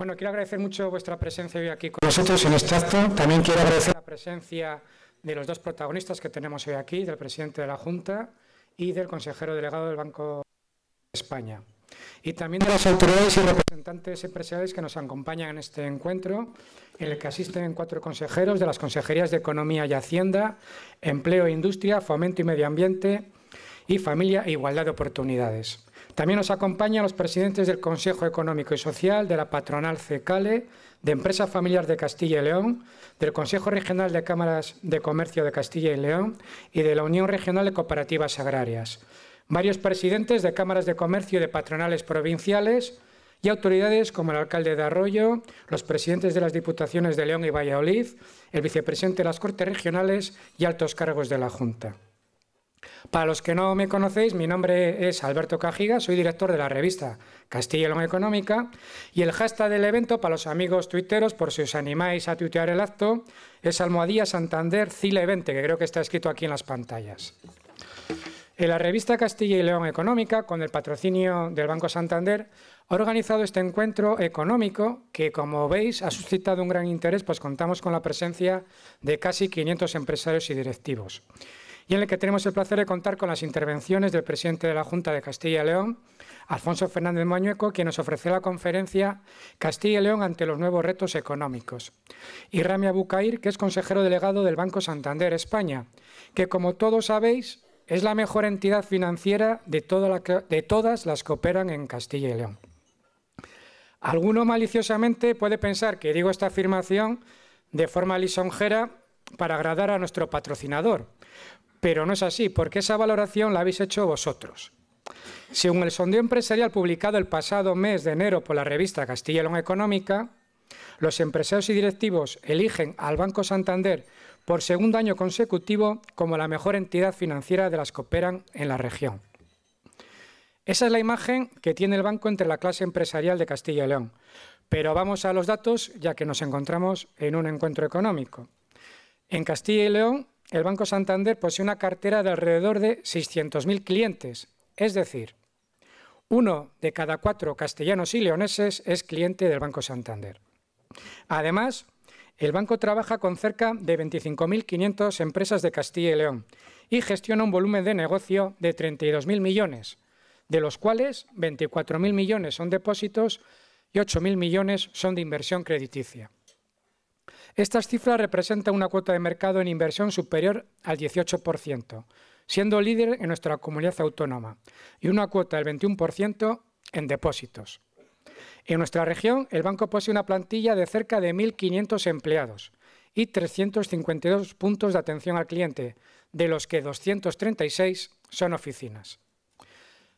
Bueno, quiero agradecer mucho vuestra presencia hoy aquí con nosotros en este acto. También quiero agradecer la presencia de los dos protagonistas que tenemos hoy aquí, del presidente de la Junta y del consejero delegado del Banco de España. Y también de las autoridades y representantes empresariales que nos acompañan en este encuentro, en el que asisten cuatro consejeros de las Consejerías de Economía y Hacienda, Empleo e Industria, Fomento y Medio Ambiente y Familia e Igualdad de Oportunidades. También nos acompañan los presidentes del Consejo Económico y Social, de la patronal CECALE, de Empresas Familiar de Castilla y León, del Consejo Regional de Cámaras de Comercio de Castilla y León y de la Unión Regional de Cooperativas Agrarias. Varios presidentes de cámaras de comercio y de patronales provinciales y autoridades como el alcalde de Arroyo, los presidentes de las diputaciones de León y Valladolid, el vicepresidente de las Cortes Regionales y altos cargos de la Junta. Para los que no me conocéis, mi nombre es Alberto Cajiga, soy director de la revista Castilla y León Económica y el hashtag del evento para los amigos tuiteros, por si os animáis a tuitear el acto, es Almohadilla Santander Cile 20, que creo que está escrito aquí en las pantallas. la revista Castilla y León Económica, con el patrocinio del Banco Santander, ha organizado este encuentro económico que, como veis, ha suscitado un gran interés, pues contamos con la presencia de casi 500 empresarios y directivos y en el que tenemos el placer de contar con las intervenciones del presidente de la Junta de Castilla y León, Alfonso Fernández Mañueco, quien nos ofreció la conferencia Castilla y León ante los nuevos retos económicos, y Ramia Bucair, que es consejero delegado del Banco Santander España, que como todos sabéis es la mejor entidad financiera de, de todas las que operan en Castilla y León. Alguno maliciosamente puede pensar que digo esta afirmación de forma lisonjera para agradar a nuestro patrocinador, pero no es así, porque esa valoración la habéis hecho vosotros. Según el sondeo empresarial publicado el pasado mes de enero por la revista Castilla y León Económica, los empresarios y directivos eligen al Banco Santander por segundo año consecutivo como la mejor entidad financiera de las que operan en la región. Esa es la imagen que tiene el banco entre la clase empresarial de Castilla y León. Pero vamos a los datos, ya que nos encontramos en un encuentro económico. En Castilla y León, el Banco Santander posee una cartera de alrededor de 600.000 clientes, es decir, uno de cada cuatro castellanos y leoneses es cliente del Banco Santander. Además, el banco trabaja con cerca de 25.500 empresas de Castilla y León y gestiona un volumen de negocio de 32.000 millones, de los cuales 24.000 millones son depósitos y 8.000 millones son de inversión crediticia. Estas cifras representan una cuota de mercado en inversión superior al 18%, siendo líder en nuestra comunidad autónoma, y una cuota del 21% en depósitos. En nuestra región, el banco posee una plantilla de cerca de 1.500 empleados y 352 puntos de atención al cliente, de los que 236 son oficinas.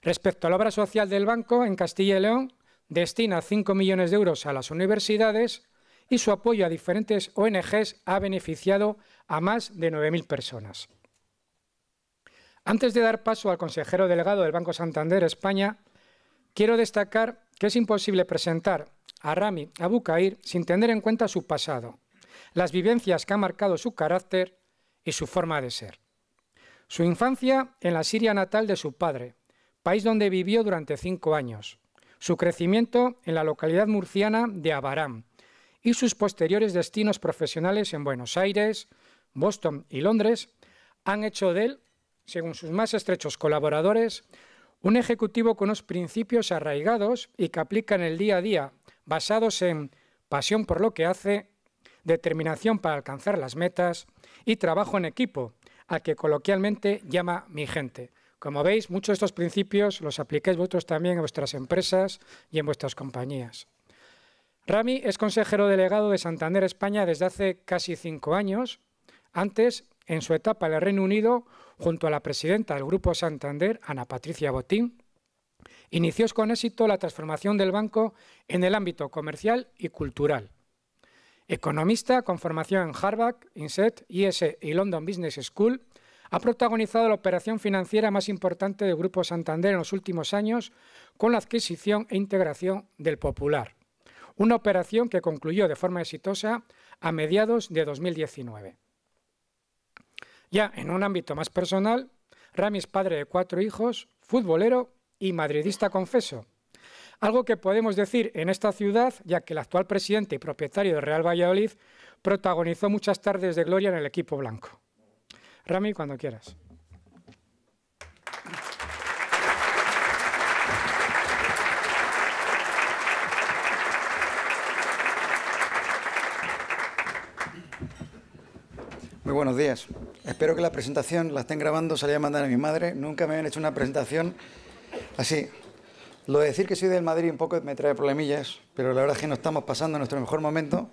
Respecto a la obra social del banco, en Castilla y León destina 5 millones de euros a las universidades y su apoyo a diferentes ONGs ha beneficiado a más de 9.000 personas. Antes de dar paso al consejero delegado del Banco Santander España, quiero destacar que es imposible presentar a Rami Abukair sin tener en cuenta su pasado, las vivencias que han marcado su carácter y su forma de ser. Su infancia en la Siria natal de su padre, país donde vivió durante cinco años. Su crecimiento en la localidad murciana de Abarán, y sus posteriores destinos profesionales en Buenos Aires, Boston y Londres han hecho de él, según sus más estrechos colaboradores, un ejecutivo con unos principios arraigados y que aplica en el día a día, basados en pasión por lo que hace, determinación para alcanzar las metas y trabajo en equipo, al que coloquialmente llama mi gente. Como veis, muchos de estos principios los apliquéis vosotros también en vuestras empresas y en vuestras compañías. Rami es consejero delegado de Santander España desde hace casi cinco años. Antes, en su etapa en el Reino Unido, junto a la presidenta del Grupo Santander, Ana Patricia Botín, inició con éxito la transformación del banco en el ámbito comercial y cultural. Economista con formación en Harvard, INSET, IS y London Business School, ha protagonizado la operación financiera más importante del Grupo Santander en los últimos años con la adquisición e integración del Popular una operación que concluyó de forma exitosa a mediados de 2019. Ya en un ámbito más personal, Rami es padre de cuatro hijos, futbolero y madridista confeso. Algo que podemos decir en esta ciudad, ya que el actual presidente y propietario de Real Valladolid protagonizó muchas tardes de gloria en el equipo blanco. Rami, cuando quieras. Muy buenos días. Espero que la presentación la estén grabando, salía a mandar a mi madre. Nunca me habían hecho una presentación así. Lo de decir que soy del Madrid un poco me trae problemillas, pero la verdad es que no estamos pasando nuestro mejor momento.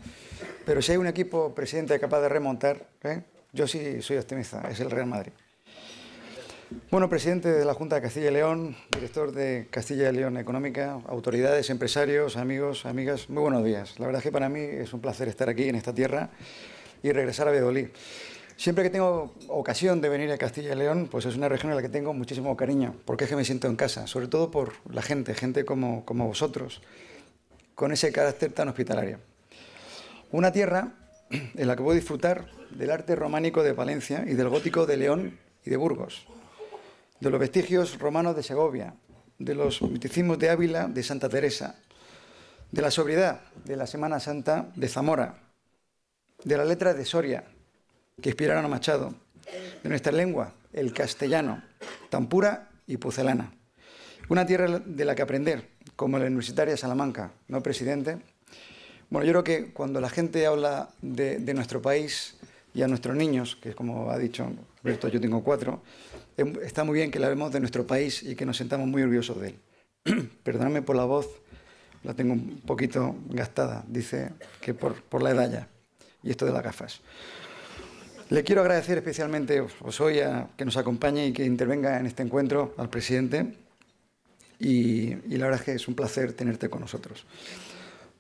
Pero si hay un equipo presidente capaz de remontar, ¿eh? yo sí soy optimista, es el Real Madrid. Bueno, presidente de la Junta de Castilla y León, director de Castilla y León Económica, autoridades, empresarios, amigos, amigas, muy buenos días. La verdad es que para mí es un placer estar aquí en esta tierra y regresar a Valladolid. Siempre que tengo ocasión de venir a Castilla y León, pues es una región en la que tengo muchísimo cariño, porque es que me siento en casa, sobre todo por la gente, gente como, como vosotros, con ese carácter tan hospitalario. Una tierra en la que puedo disfrutar del arte románico de Valencia... y del gótico de León y de Burgos, de los vestigios romanos de Segovia, de los miticismos de Ávila de Santa Teresa, de la sobriedad de la Semana Santa de Zamora, de la letra de Soria, que inspiraron a Machado, de nuestra lengua, el castellano, tan pura y pucelana. Una tierra de la que aprender, como la Universitaria Salamanca, ¿no, presidente? Bueno, yo creo que cuando la gente habla de, nuestro país y a nuestros niños, que es como ha dicho Alberto, yo tengo cuatro, em, está muy bien que hablemos de nuestro país y que nos sentamos muy orgullosos de él. Perdóname por la voz, la tengo un poquito gastada, dice que por, por la edad ya y esto de las gafas. Le quiero agradecer especialmente a pues, hoy a que nos acompañe y que intervenga en este encuentro al presidente y, y la verdad es que es un placer tenerte con nosotros.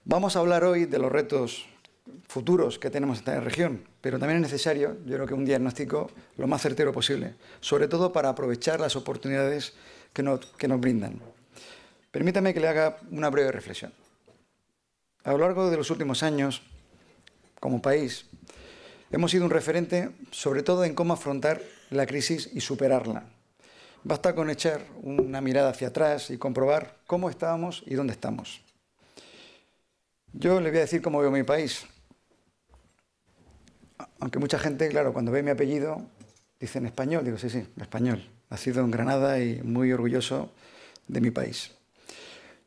Vamos a hablar hoy de los retos futuros que tenemos en esta región, pero también es necesario, yo creo que un diagnóstico lo más certero posible, sobre todo para aprovechar las oportunidades que nos, que nos brindan. Permítame que le haga una breve reflexión. A lo largo de los últimos años como país, hemos sido un referente sobre todo en cómo afrontar la crisis y superarla. Basta con echar una mirada hacia atrás y comprobar cómo estábamos y dónde estamos. Yo le voy a decir cómo veo mi país. Aunque mucha gente, claro, cuando ve mi apellido, dice en español. Digo, sí, sí, español. Nacido en Granada y muy orgulloso de mi país.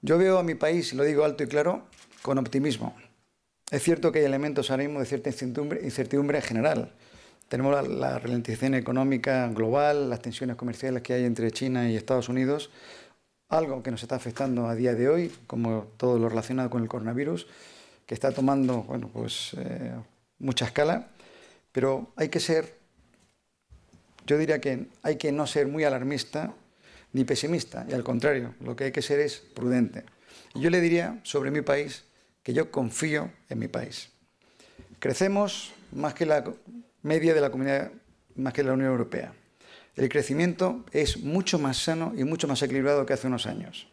Yo veo a mi país, y lo digo alto y claro, con optimismo. Es cierto que hay elementos ahora mismo de cierta incertidumbre, en general. Tenemos la, ralentización económica global, las tensiones comerciales que hay entre China y Estados Unidos, algo que nos está afectando a día de hoy, como todo lo relacionado con el coronavirus, que está tomando bueno, pues, eh, mucha escala, pero hay que ser, yo diría que hay que no ser muy alarmista ni pesimista, y al contrario, lo que hay que ser es prudente. yo le diría sobre mi país que yo confío en mi país. Crecemos más que la media de la comunidad, más que la Unión Europea. El crecimiento es mucho más sano y mucho más equilibrado que hace unos años.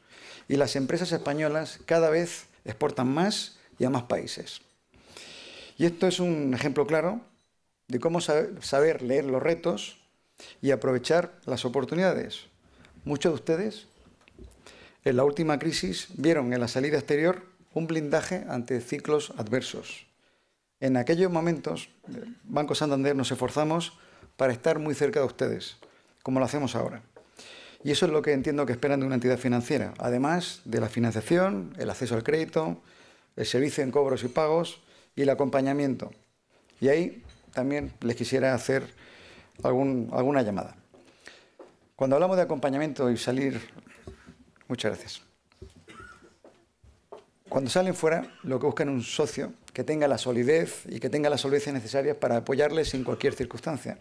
Y las empresas españolas cada vez exportan más y a más países. Y esto es un ejemplo claro de cómo saber leer los retos y aprovechar las oportunidades. Muchos de ustedes en la última crisis vieron en la salida exterior un blindaje ante ciclos adversos. En aquellos momentos, eh, Banco Santander nos esforzamos para estar muy cerca de ustedes, como lo hacemos ahora. Y eso es lo que entiendo que esperan de una entidad financiera, además de la financiación, el acceso al crédito, el servicio en cobros y pagos y el acompañamiento. Y ahí también les quisiera hacer algún, alguna llamada. Cuando hablamos de acompañamiento y salir, muchas gracias. Cuando salen fuera, lo que buscan es un socio que tenga la solidez y que tenga las solvencias necesarias para apoyarles en cualquier circunstancia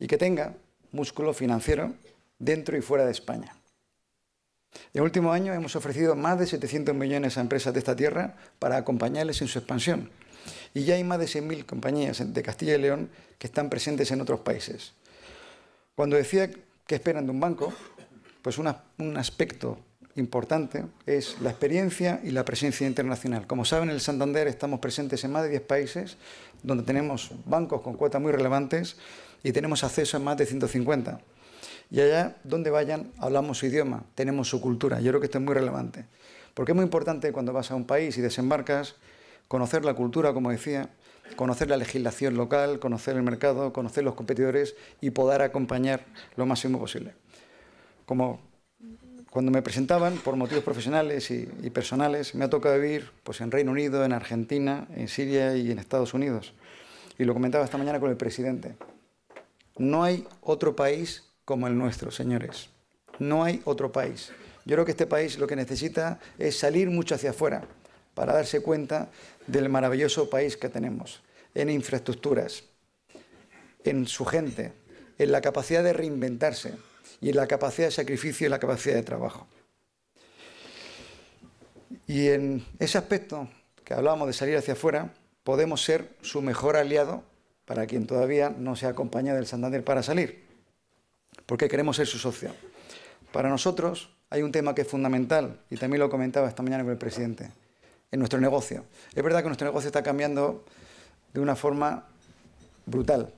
y que tenga músculo financiero dentro y fuera de España. En el último año hemos ofrecido más de 700 millones a empresas de esta tierra para acompañarles en su expansión. Y ya hay más de 6.000 compañías de Castilla y León que están presentes en otros países. Cuando decía que esperan de un banco, pues un aspecto importante es la experiencia y la presencia internacional. Como saben, en el Santander estamos presentes en más de 10 países, donde tenemos bancos con cuotas muy relevantes y tenemos acceso a más de 150. Y allá donde vayan, hablamos su idioma, tenemos su cultura. Yo creo que esto es muy relevante. Porque es muy importante cuando vas a un país y desembarcas, conocer la cultura, como decía, conocer la legislación local, conocer el mercado, conocer los competidores y poder acompañar lo máximo posible. Como cuando me presentaban, por motivos profesionales y, personales, me ha tocado vivir pues, en Reino Unido, en Argentina, en Siria y en Estados Unidos. Y lo comentaba esta mañana con el presidente. No hay otro país como el nuestro, señores. No hay otro país. Yo creo que este país lo que necesita es salir mucho hacia afuera para darse cuenta del maravilloso país que tenemos, en infraestructuras, en su gente, en la capacidad de reinventarse, y en la capacidad de sacrificio y la capacidad de trabajo. Y en ese aspecto que hablábamos de salir hacia afuera, podemos ser su mejor aliado para quien todavía no se acompaña del Santander para salir, porque queremos ser su socio. Para nosotros hay un tema que es fundamental, y también lo comentaba esta mañana con el presidente, en nuestro negocio. Es verdad que nuestro negocio está cambiando de una forma brutal,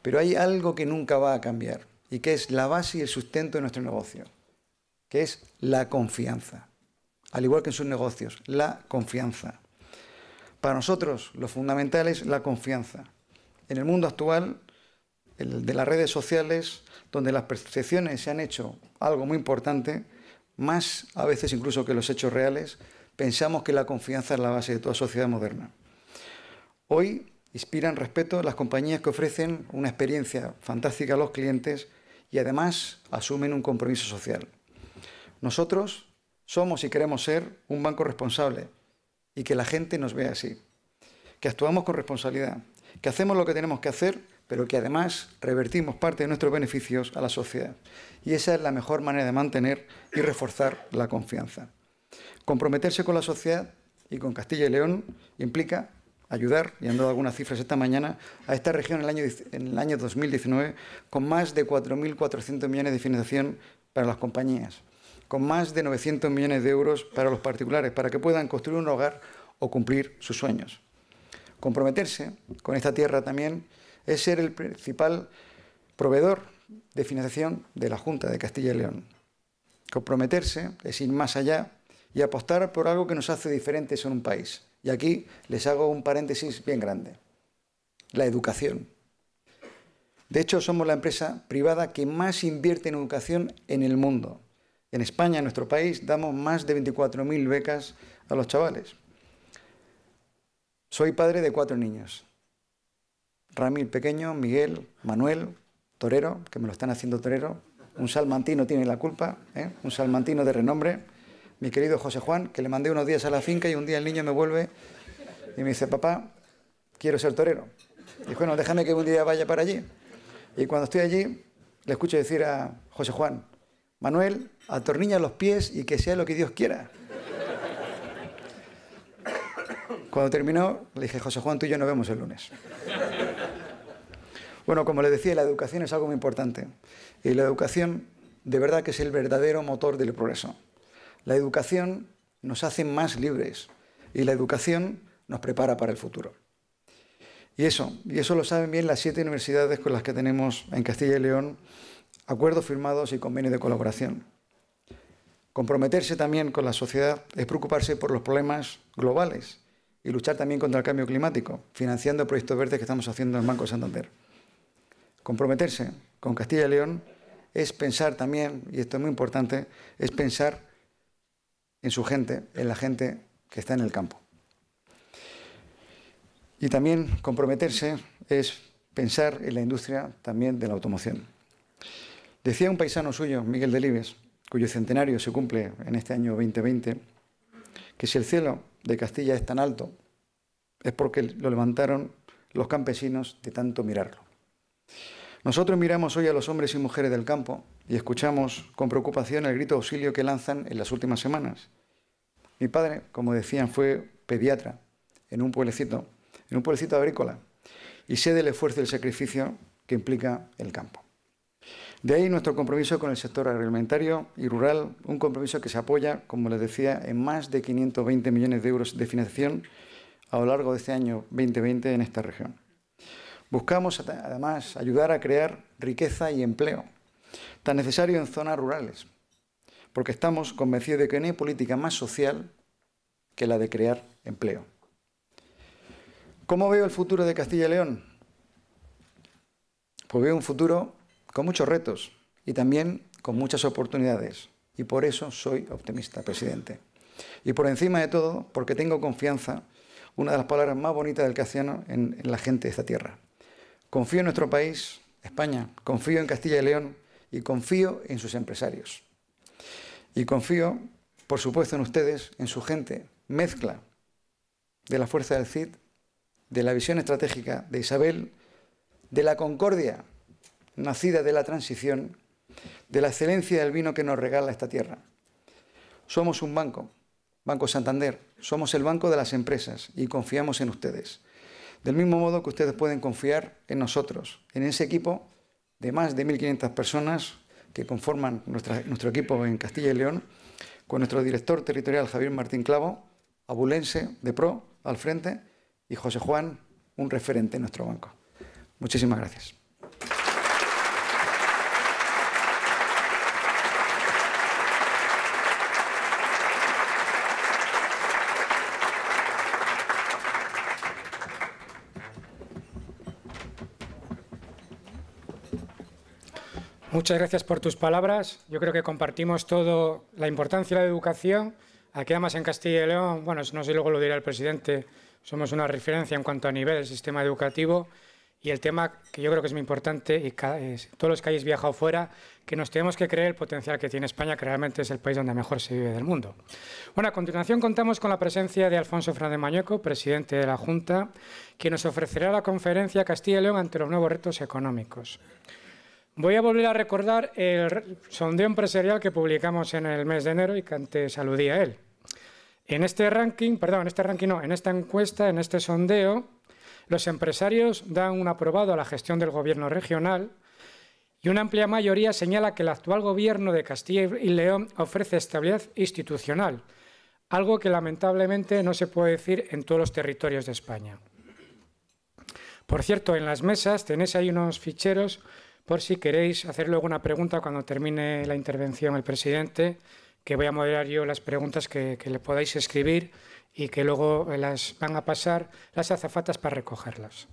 pero hay algo que nunca va a cambiar, y que es la base y el sustento de nuestro negocio, que es la confianza. Al igual que en sus negocios, la confianza. Para nosotros lo fundamental es la confianza. En el mundo actual, el de las redes sociales, donde las percepciones se han hecho algo muy importante, más a veces incluso que los hechos reales, pensamos que la confianza es la base de toda sociedad moderna. Hoy inspiran respeto las compañías que ofrecen una experiencia fantástica a los clientes y además asumen un compromiso social. Nosotros somos y queremos ser un banco responsable y que la gente nos vea así, que actuamos con responsabilidad, que hacemos lo que tenemos que hacer, pero que además revertimos parte de nuestros beneficios a la sociedad. Y esa es la mejor manera de mantener y reforzar la confianza. Comprometerse con la sociedad y con Castilla y León implica ayudar, y han dado algunas cifras esta mañana, a esta región en el año, 2019 con más de 4.400 millones de financiación para las compañías, con más de 900 millones de euros para los particulares, para que puedan construir un hogar o cumplir sus sueños. Comprometerse con esta tierra también es ser el principal proveedor de financiación de la Junta de Castilla y León. Comprometerse es ir más allá y apostar por algo que nos hace diferentes en un país, y aquí les hago un paréntesis bien grande. La educación. De hecho, somos la empresa privada que más invierte en educación en el mundo. En España, en nuestro país, damos más de 24.000 becas a los chavales. Soy padre de cuatro niños. Ramil pequeño, Miguel, Manuel, Torero, que me lo están haciendo Torero. Un salmantino tiene la culpa, ¿eh? un salmantino de renombre mi querido José Juan, que le mandé unos días a la finca y un día el niño me vuelve y me dice, papá, quiero ser torero. Y bueno, déjame que un día vaya para allí. Y cuando estoy allí, le escucho decir a José Juan, Manuel, atornilla los pies y que sea lo que Dios quiera. Cuando terminó, le dije, José Juan, tú y yo nos vemos el lunes. Bueno, como le decía, la educación es algo muy importante. Y la educación de verdad que es el verdadero motor del progreso. La educación nos hace más libres y la educación nos prepara para el futuro. Y eso, y eso lo saben bien las siete universidades con las que tenemos en Castilla y León acuerdos firmados y convenios de colaboración. Comprometerse también con la sociedad es preocuparse por los problemas globales y luchar también contra el cambio climático, financiando proyectos verdes que estamos haciendo en el Banco Santander. Comprometerse con Castilla y León es pensar también, y esto es muy importante, es pensar en su gente, en la gente que está en el campo. Y también comprometerse es pensar en la industria también de la automoción. Decía un paisano suyo, Miguel Delibes, cuyo centenario se cumple en este año 2020, que si el cielo de Castilla es tan alto, es porque lo levantaron los campesinos de tanto mirarlo. Nosotros miramos hoy a los hombres y mujeres del campo y escuchamos con preocupación el grito de auxilio que lanzan en las últimas semanas. Mi padre, como decían, fue pediatra en un pueblecito, en un pueblecito agrícola, y sé del esfuerzo y el sacrificio que implica el campo. De ahí nuestro compromiso con el sector agroalimentario y rural, un compromiso que se apoya, como les decía, en más de 520 millones de euros de financiación a lo largo de este año 2020 en esta región. Buscamos además ayudar a crear riqueza y empleo, tan necesario en zonas rurales, porque estamos convencidos de que no hay política más social que la de crear empleo. ¿Cómo veo el futuro de Castilla y León? Pues veo un futuro con muchos retos y también con muchas oportunidades. Y por eso soy optimista, presidente. Y por encima de todo, porque tengo confianza, una de las palabras más bonitas del castellano, en, en la gente de esta tierra. Confío en nuestro país, España, confío en Castilla y León y confío en sus empresarios. Y confío, por supuesto, en ustedes, en su gente. Mezcla de la fuerza del CID, de la visión estratégica de Isabel, de la concordia nacida de la transición, de la excelencia del vino que nos regala esta tierra. Somos un banco, Banco Santander, somos el banco de las empresas y confiamos en ustedes. Del mismo modo que ustedes pueden confiar en nosotros, en ese equipo de más de 1.500 personas que conforman nuestro equipo en Castilla y León, con nuestro director territorial Javier Martín Clavo, abulense de PRO al frente y José Juan, un referente en nuestro banco. Muchísimas gracias. Muchas gracias por tus palabras. Yo creo que compartimos todo la importancia de la educación. Aquí además en Castilla y León, bueno, no sé luego lo dirá el presidente, somos una referencia en cuanto a nivel del sistema educativo y el tema que yo creo que es muy importante y todos los que hayáis viajado fuera, que nos tenemos que creer el potencial que tiene España, que realmente es el país donde mejor se vive del mundo. Bueno, a continuación contamos con la presencia de Alfonso Fernández Mañeco, presidente de la Junta, quien nos ofrecerá la conferencia Castilla y León ante los nuevos retos económicos. Voy a volver a recordar el sondeo empresarial que publicamos en el mes de enero y que antes aludí a él. En este ranking, perdón, en este ranking no, en esta encuesta, en este sondeo, los empresarios dan un aprobado a la gestión del gobierno regional y una amplia mayoría señala que el actual gobierno de Castilla y León ofrece estabilidad institucional, algo que lamentablemente no se puede decir en todos los territorios de España. Por cierto, en las mesas tenéis ahí unos ficheros por si queréis hacer luego una pregunta cuando termine la intervención el presidente, que voy a moderar yo las preguntas que, le podáis escribir y que luego eh, las van a pasar las azafatas para recogerlas.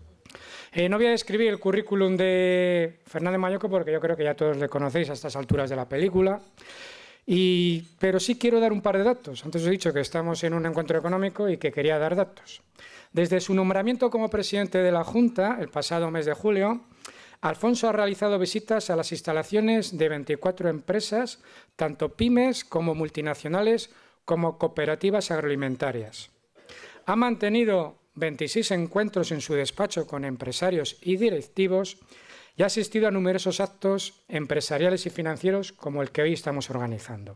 Eh, no voy a describir el currículum de Fernández Mayoco porque yo creo que ya todos le conocéis a estas alturas de la película. pero sí quiero dar un par de datos. Antes os he dicho que estamos en un encuentro económico y que quería dar datos. Desde su nombramiento como presidente de la Junta, el pasado mes de julio, Alfonso ha realizado visitas a las instalaciones de 24 empresas, tanto pymes como multinacionales, como cooperativas agroalimentarias. Ha mantenido 26 encuentros en su despacho con empresarios y directivos y ha asistido a numerosos actos empresariales y financieros como el que hoy estamos organizando.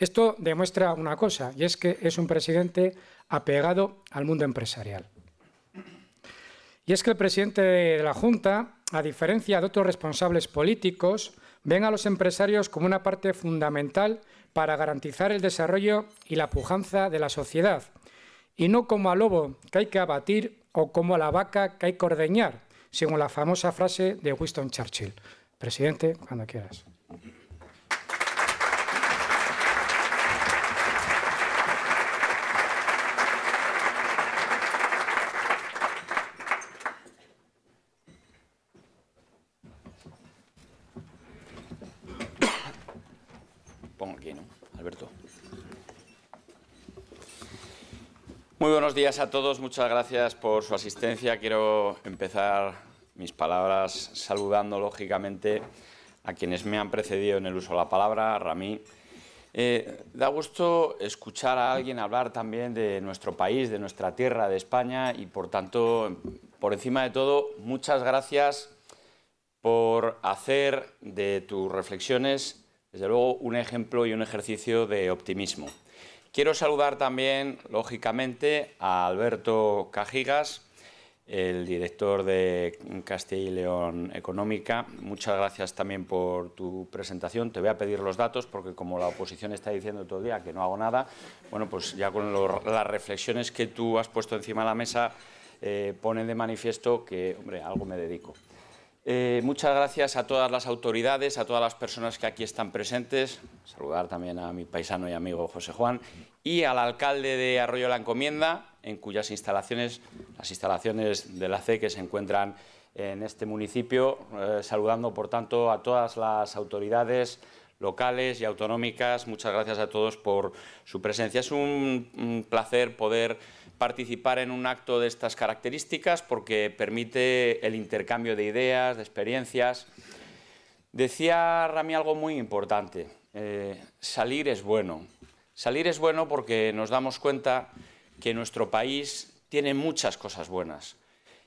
Esto demuestra una cosa, y es que es un presidente apegado al mundo empresarial. Y es que el presidente de la Junta, a diferencia de otros responsables políticos, ven a los empresarios como una parte fundamental para garantizar el desarrollo y la pujanza de la sociedad, y no como al lobo que hay que abatir o como a la vaca que hay que ordeñar, según la famosa frase de Winston Churchill. Presidente, cuando quieras. Muy buenos días a todos, muchas gracias por su asistencia. Quiero empezar mis palabras saludando lógicamente a quienes me han precedido en el uso de la palabra, a Ramí. Eh, da gusto escuchar a alguien hablar también de nuestro país, de nuestra tierra, de España y por tanto, por encima de todo, muchas gracias por hacer de tus reflexiones, desde luego, un ejemplo y un ejercicio de optimismo. Quiero saludar también, lógicamente, a Alberto Cajigas, el director de Castilla y León Económica. Muchas gracias también por tu presentación. Te voy a pedir los datos porque como la oposición está diciendo todo el día que no hago nada, bueno, pues ya con las reflexiones que tú has puesto encima de la mesa eh, ponen de manifiesto que, hombre, algo me dedico. Eh, muchas gracias a todas las autoridades, a todas las personas que aquí están presentes. Saludar también a mi paisano y amigo José Juan y al alcalde de Arroyo la Encomienda, en cuyas instalaciones, las instalaciones de la CE que se encuentran en este municipio. Eh, saludando, por tanto, a todas las autoridades locales y autonómicas. Muchas gracias a todos por su presencia. Es un placer poder participar en un acto de estas características porque permite el intercambio de ideas, de experiencias. Decía Rami algo muy importante, eh, salir es bueno. Salir es bueno porque nos damos cuenta que nuestro país tiene muchas cosas buenas.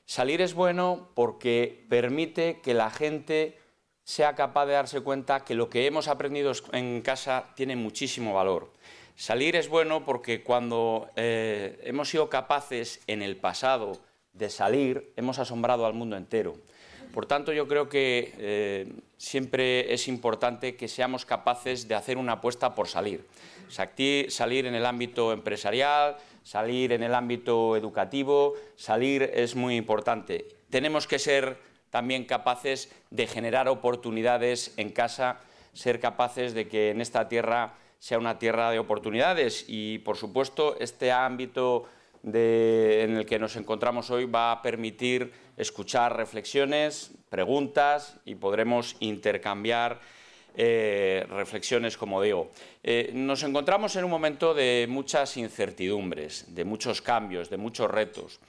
Salir es bueno porque permite que la gente sea capaz de darse cuenta que lo que hemos aprendido en casa tiene muchísimo valor. Salir es bueno porque cuando eh, hemos sido capaces en el pasado de salir, hemos asombrado al mundo entero. Por tanto, yo creo que eh, siempre es importante que seamos capaces de hacer una apuesta por salir. Salir en el ámbito empresarial, salir en el ámbito educativo, salir es muy importante. Tenemos que ser también capaces de generar oportunidades en casa, ser capaces de que en esta tierra sea una tierra de oportunidades y, por supuesto, este ámbito en el que nos encontramos hoy va a permitir escuchar reflexiones, preguntas y podremos intercambiar eh, reflexiones, como digo. Eh, nos encontramos en un momento de muchas incertidumbres, de muchos cambios, de muchos retos.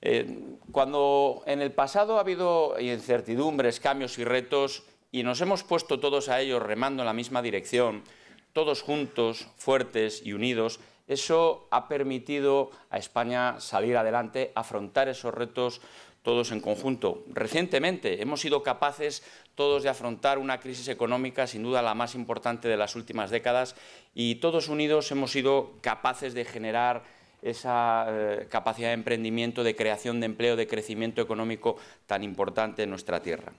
Eh, cuando en el pasado ha habido incertidumbres, cambios y retos y nos hemos puesto todos a ellos remando en la misma dirección, todos juntos, fuertes y unidos, eso ha permitido a España salir adelante, afrontar esos retos todos en conjunto. Recientemente hemos sido capaces todos de afrontar una crisis económica, sin duda la más importante de las últimas décadas, y todos unidos hemos sido capaces de generar esa eh, capacidad de emprendimiento, de creación de empleo, de crecimiento económico tan importante en nuestra tierra.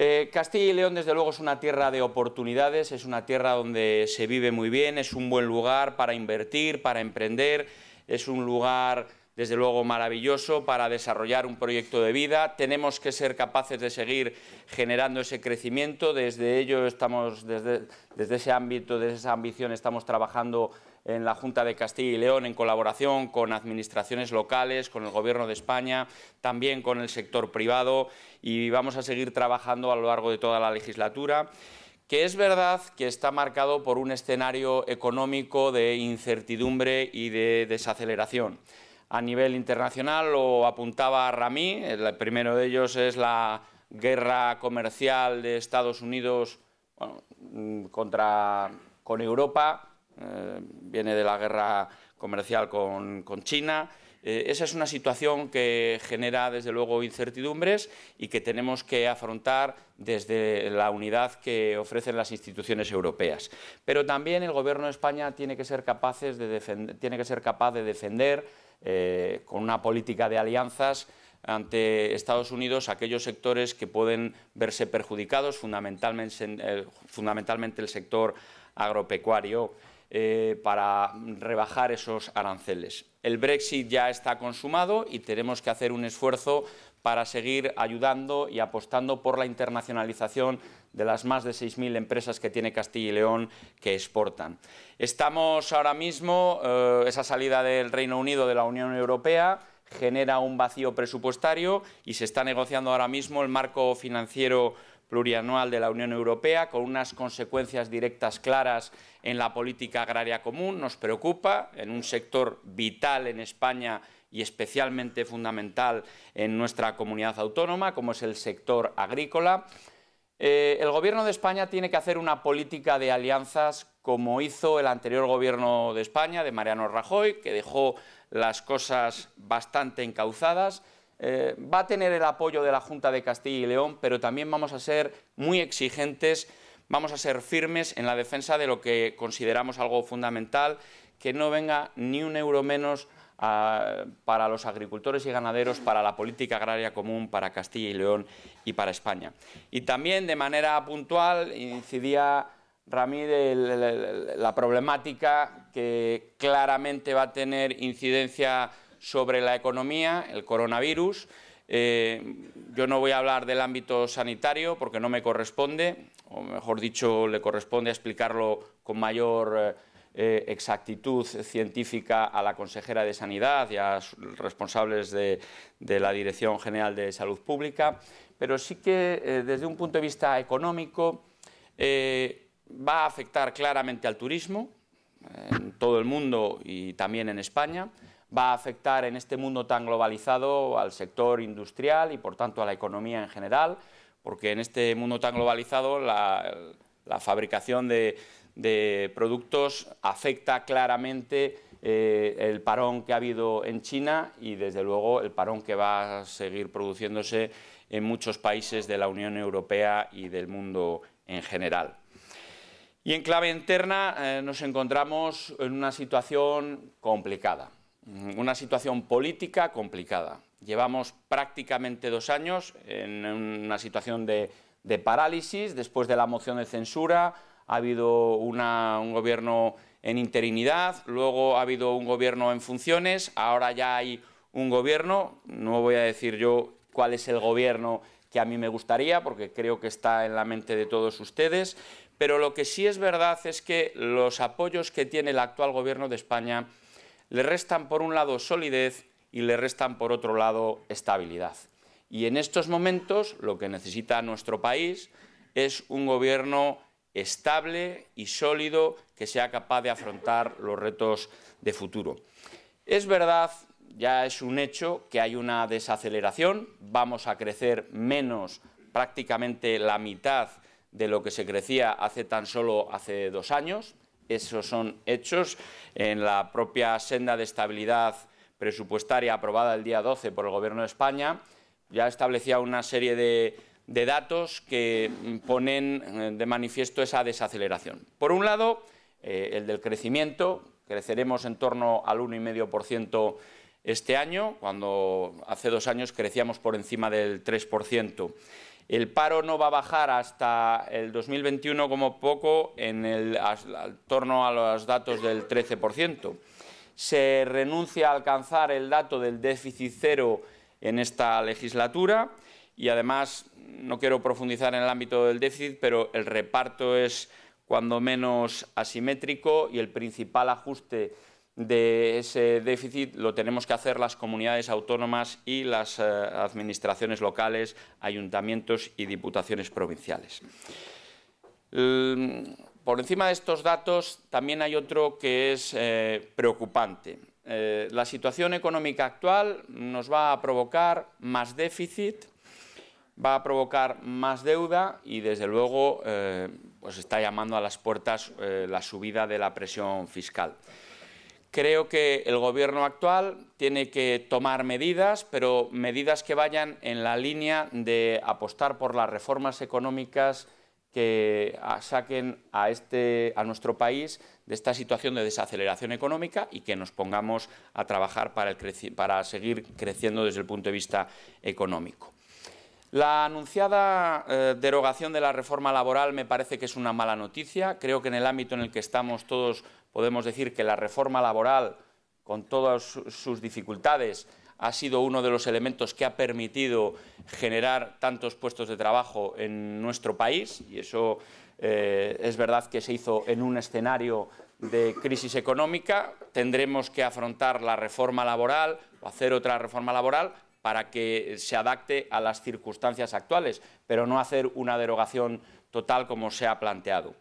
Eh, Castilla y León, desde luego, es una tierra de oportunidades, es una tierra donde se vive muy bien, es un buen lugar para invertir, para emprender, es un lugar desde luego maravilloso para desarrollar un proyecto de vida. Tenemos que ser capaces de seguir generando ese crecimiento. Desde ello estamos, desde, desde ese ámbito, desde esa ambición, estamos trabajando en la Junta de Castilla y León en colaboración con administraciones locales, con el Gobierno de España, también con el sector privado y vamos a seguir trabajando a lo largo de toda la legislatura que es verdad que está marcado por un escenario económico de incertidumbre y de desaceleración. A nivel internacional lo apuntaba Rami, el primero de ellos es la guerra comercial de Estados Unidos mm, contra, con Europa, eh, viene de la guerra comercial con, China. Eh, esa es una situación que genera, desde luego, incertidumbres y que tenemos que afrontar desde la unidad que ofrecen las instituciones europeas. Pero también el Gobierno de España tiene que ser, capaces de tiene que ser capaz de defender, eh, con una política de alianzas, ante Estados Unidos aquellos sectores que pueden verse perjudicados, fundamentalmente el sector agropecuario eh, para rebajar esos aranceles. El Brexit ya está consumado y tenemos que hacer un esfuerzo para seguir ayudando y apostando por la internacionalización de las más de 6.000 empresas que tiene Castilla y León que exportan. Estamos ahora mismo, eh, esa salida del Reino Unido de la Unión Europea genera un vacío presupuestario y se está negociando ahora mismo el marco financiero plurianual de la Unión Europea, con unas consecuencias directas claras en la política agraria común, nos preocupa en un sector vital en España y especialmente fundamental en nuestra comunidad autónoma, como es el sector agrícola. Eh, el Gobierno de España tiene que hacer una política de alianzas como hizo el anterior Gobierno de España, de Mariano Rajoy, que dejó las cosas bastante encauzadas eh, va a tener el apoyo de la Junta de Castilla y León, pero también vamos a ser muy exigentes, vamos a ser firmes en la defensa de lo que consideramos algo fundamental, que no venga ni un euro menos ah, para los agricultores y ganaderos, para la política agraria común, para Castilla y León y para España. Y también de manera puntual incidía Ramírez en la problemática que claramente va a tener incidencia sobre la economía, el coronavirus. Eh, yo no voy a hablar del ámbito sanitario porque no me corresponde, o mejor dicho, le corresponde explicarlo con mayor eh, eh, exactitud científica a la consejera de Sanidad y a los responsables de, la Dirección General de Salud Pública, pero sí que desde un punto de vista económico va a afectar claramente al turismo en todo el mundo y también en España va a afectar en este mundo tan globalizado al sector industrial y por tanto a la economía en general, porque en este mundo tan globalizado la, fabricación de, productos afecta claramente eh, el parón que ha habido en China y desde luego el parón que va a seguir produciéndose en muchos países de la Unión Europea y del mundo en general. Y en clave interna eh, nos encontramos en una situación complicada. Mm, una situación política complicada. Llevamos prácticamente dos años en una situación de, parálisis después de la moción de censura, ha habido un gobierno en interinidad, luego ha habido un gobierno en funciones, ahora ya hay un gobierno, no voy a decir yo cuál es el gobierno que a mí me gustaría, porque creo que está en la mente de todos ustedes, pero lo que sí es verdad es que los apoyos que tiene el actual gobierno de España le restan por un lado solidez y le restan por otro lado estabilidad. Y en estos momentos lo que necesita nuestro país es un gobierno estable y sólido que sea capaz de afrontar los retos de futuro. Es verdad, ya es un hecho, que hay una desaceleración, vamos a crecer menos prácticamente la mitad de lo que se crecía hace tan solo hace dos años, esos son hechos. En la propia senda de estabilidad presupuestaria aprobada el día 12 por el Gobierno de España, ya establecía una serie de, datos que ponen eh, de manifiesto esa desaceleración. Por un lado, eh, el del crecimiento, creceremos en torno al 1,5% este año, cuando hace dos años crecíamos por encima del 3%. El paro no va a bajar hasta el 2021 como poco, en torno a los datos del 13%. Se renuncia a alcanzar el dato del déficit cero en esta legislatura y además no quiero profundizar en el ámbito del déficit, pero el reparto es cuando menos asimétrico y el principal ajuste de ese déficit lo tenemos que hacer las comunidades autónomas y las eh, administraciones locales, ayuntamientos y diputaciones provinciales. Mm, por encima de estos datos también hay otro que es eh, preocupante. Eh, la situación económica actual nos va a provocar más déficit, va a provocar más deuda y desde luego pues está llamando a las puertas la subida de la presión fiscal. Creo que el gobierno actual tiene que tomar medidas, pero medidas que vayan en la línea de apostar por las reformas económicas que saquen a, este, a nuestro país de esta situación de desaceleración económica y que nos pongamos a trabajar para, para seguir creciendo desde el punto de vista económico. La anunciada eh, derogación de la reforma laboral me parece que es una mala noticia. Creo que en el ámbito en el que estamos todos podemos decir que la reforma laboral, con todas sus dificultades, ha sido uno de los elementos que ha permitido generar tantos puestos de trabajo en nuestro país y eso eh, es verdad que se hizo en un escenario de crisis económica. Tendremos que afrontar la reforma laboral o hacer otra reforma laboral para que se adapte a las circunstancias actuales, pero no hacer una derogación total como se ha planteado.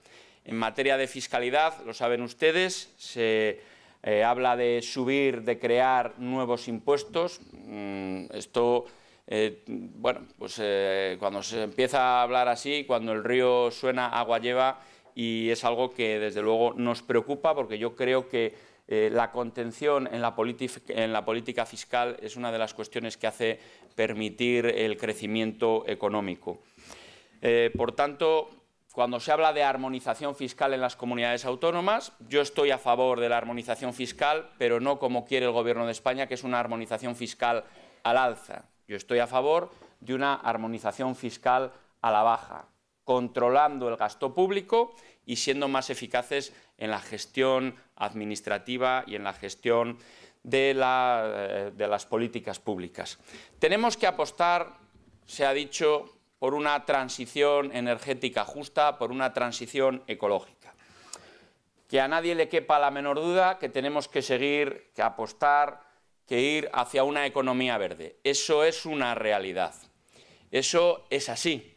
En materia de fiscalidad, lo saben ustedes, se eh, habla de subir, de crear nuevos impuestos. Mm, esto, eh, bueno, pues eh, cuando se empieza a hablar así, cuando el río suena, agua lleva, y es algo que desde luego nos preocupa porque yo creo que la contención en la, política fiscal es una de las cuestiones que hace permitir el crecimiento económico. por tanto, cuando se habla de armonización fiscal en las comunidades autónomas, yo estoy a favor de la armonización fiscal, pero no como quiere el Gobierno de España, que es una armonización fiscal al alza. Yo estoy a favor de una armonización fiscal a la baja, controlando el gasto público y siendo más eficaces en la gestión administrativa y en la gestión de, eh, las políticas públicas. Tenemos que apostar, se ha dicho, por una transición energética justa, por una transición ecológica. Que a nadie le quepa la menor duda que tenemos que seguir, que apostar, que ir hacia una economía verde. Eso es una realidad. Eso es así.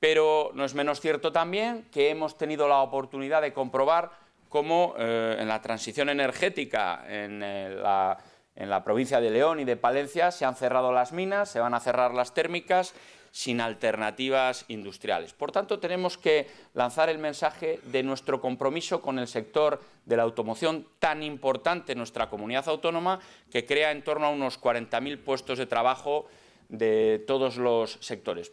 Pero no es menos cierto también que hemos tenido la oportunidad de comprobar cómo eh, en la transición energética, eh, en la provincia de León y de Palencia, se han cerrado las minas, se van a cerrar las térmicas, sin alternativas industriales. Por tanto, tenemos que lanzar el mensaje de nuestro compromiso con el sector de la automoción tan importante en nuestra comunidad autónoma, que crea en torno a unos 40.000 puestos de trabajo de todos los sectores.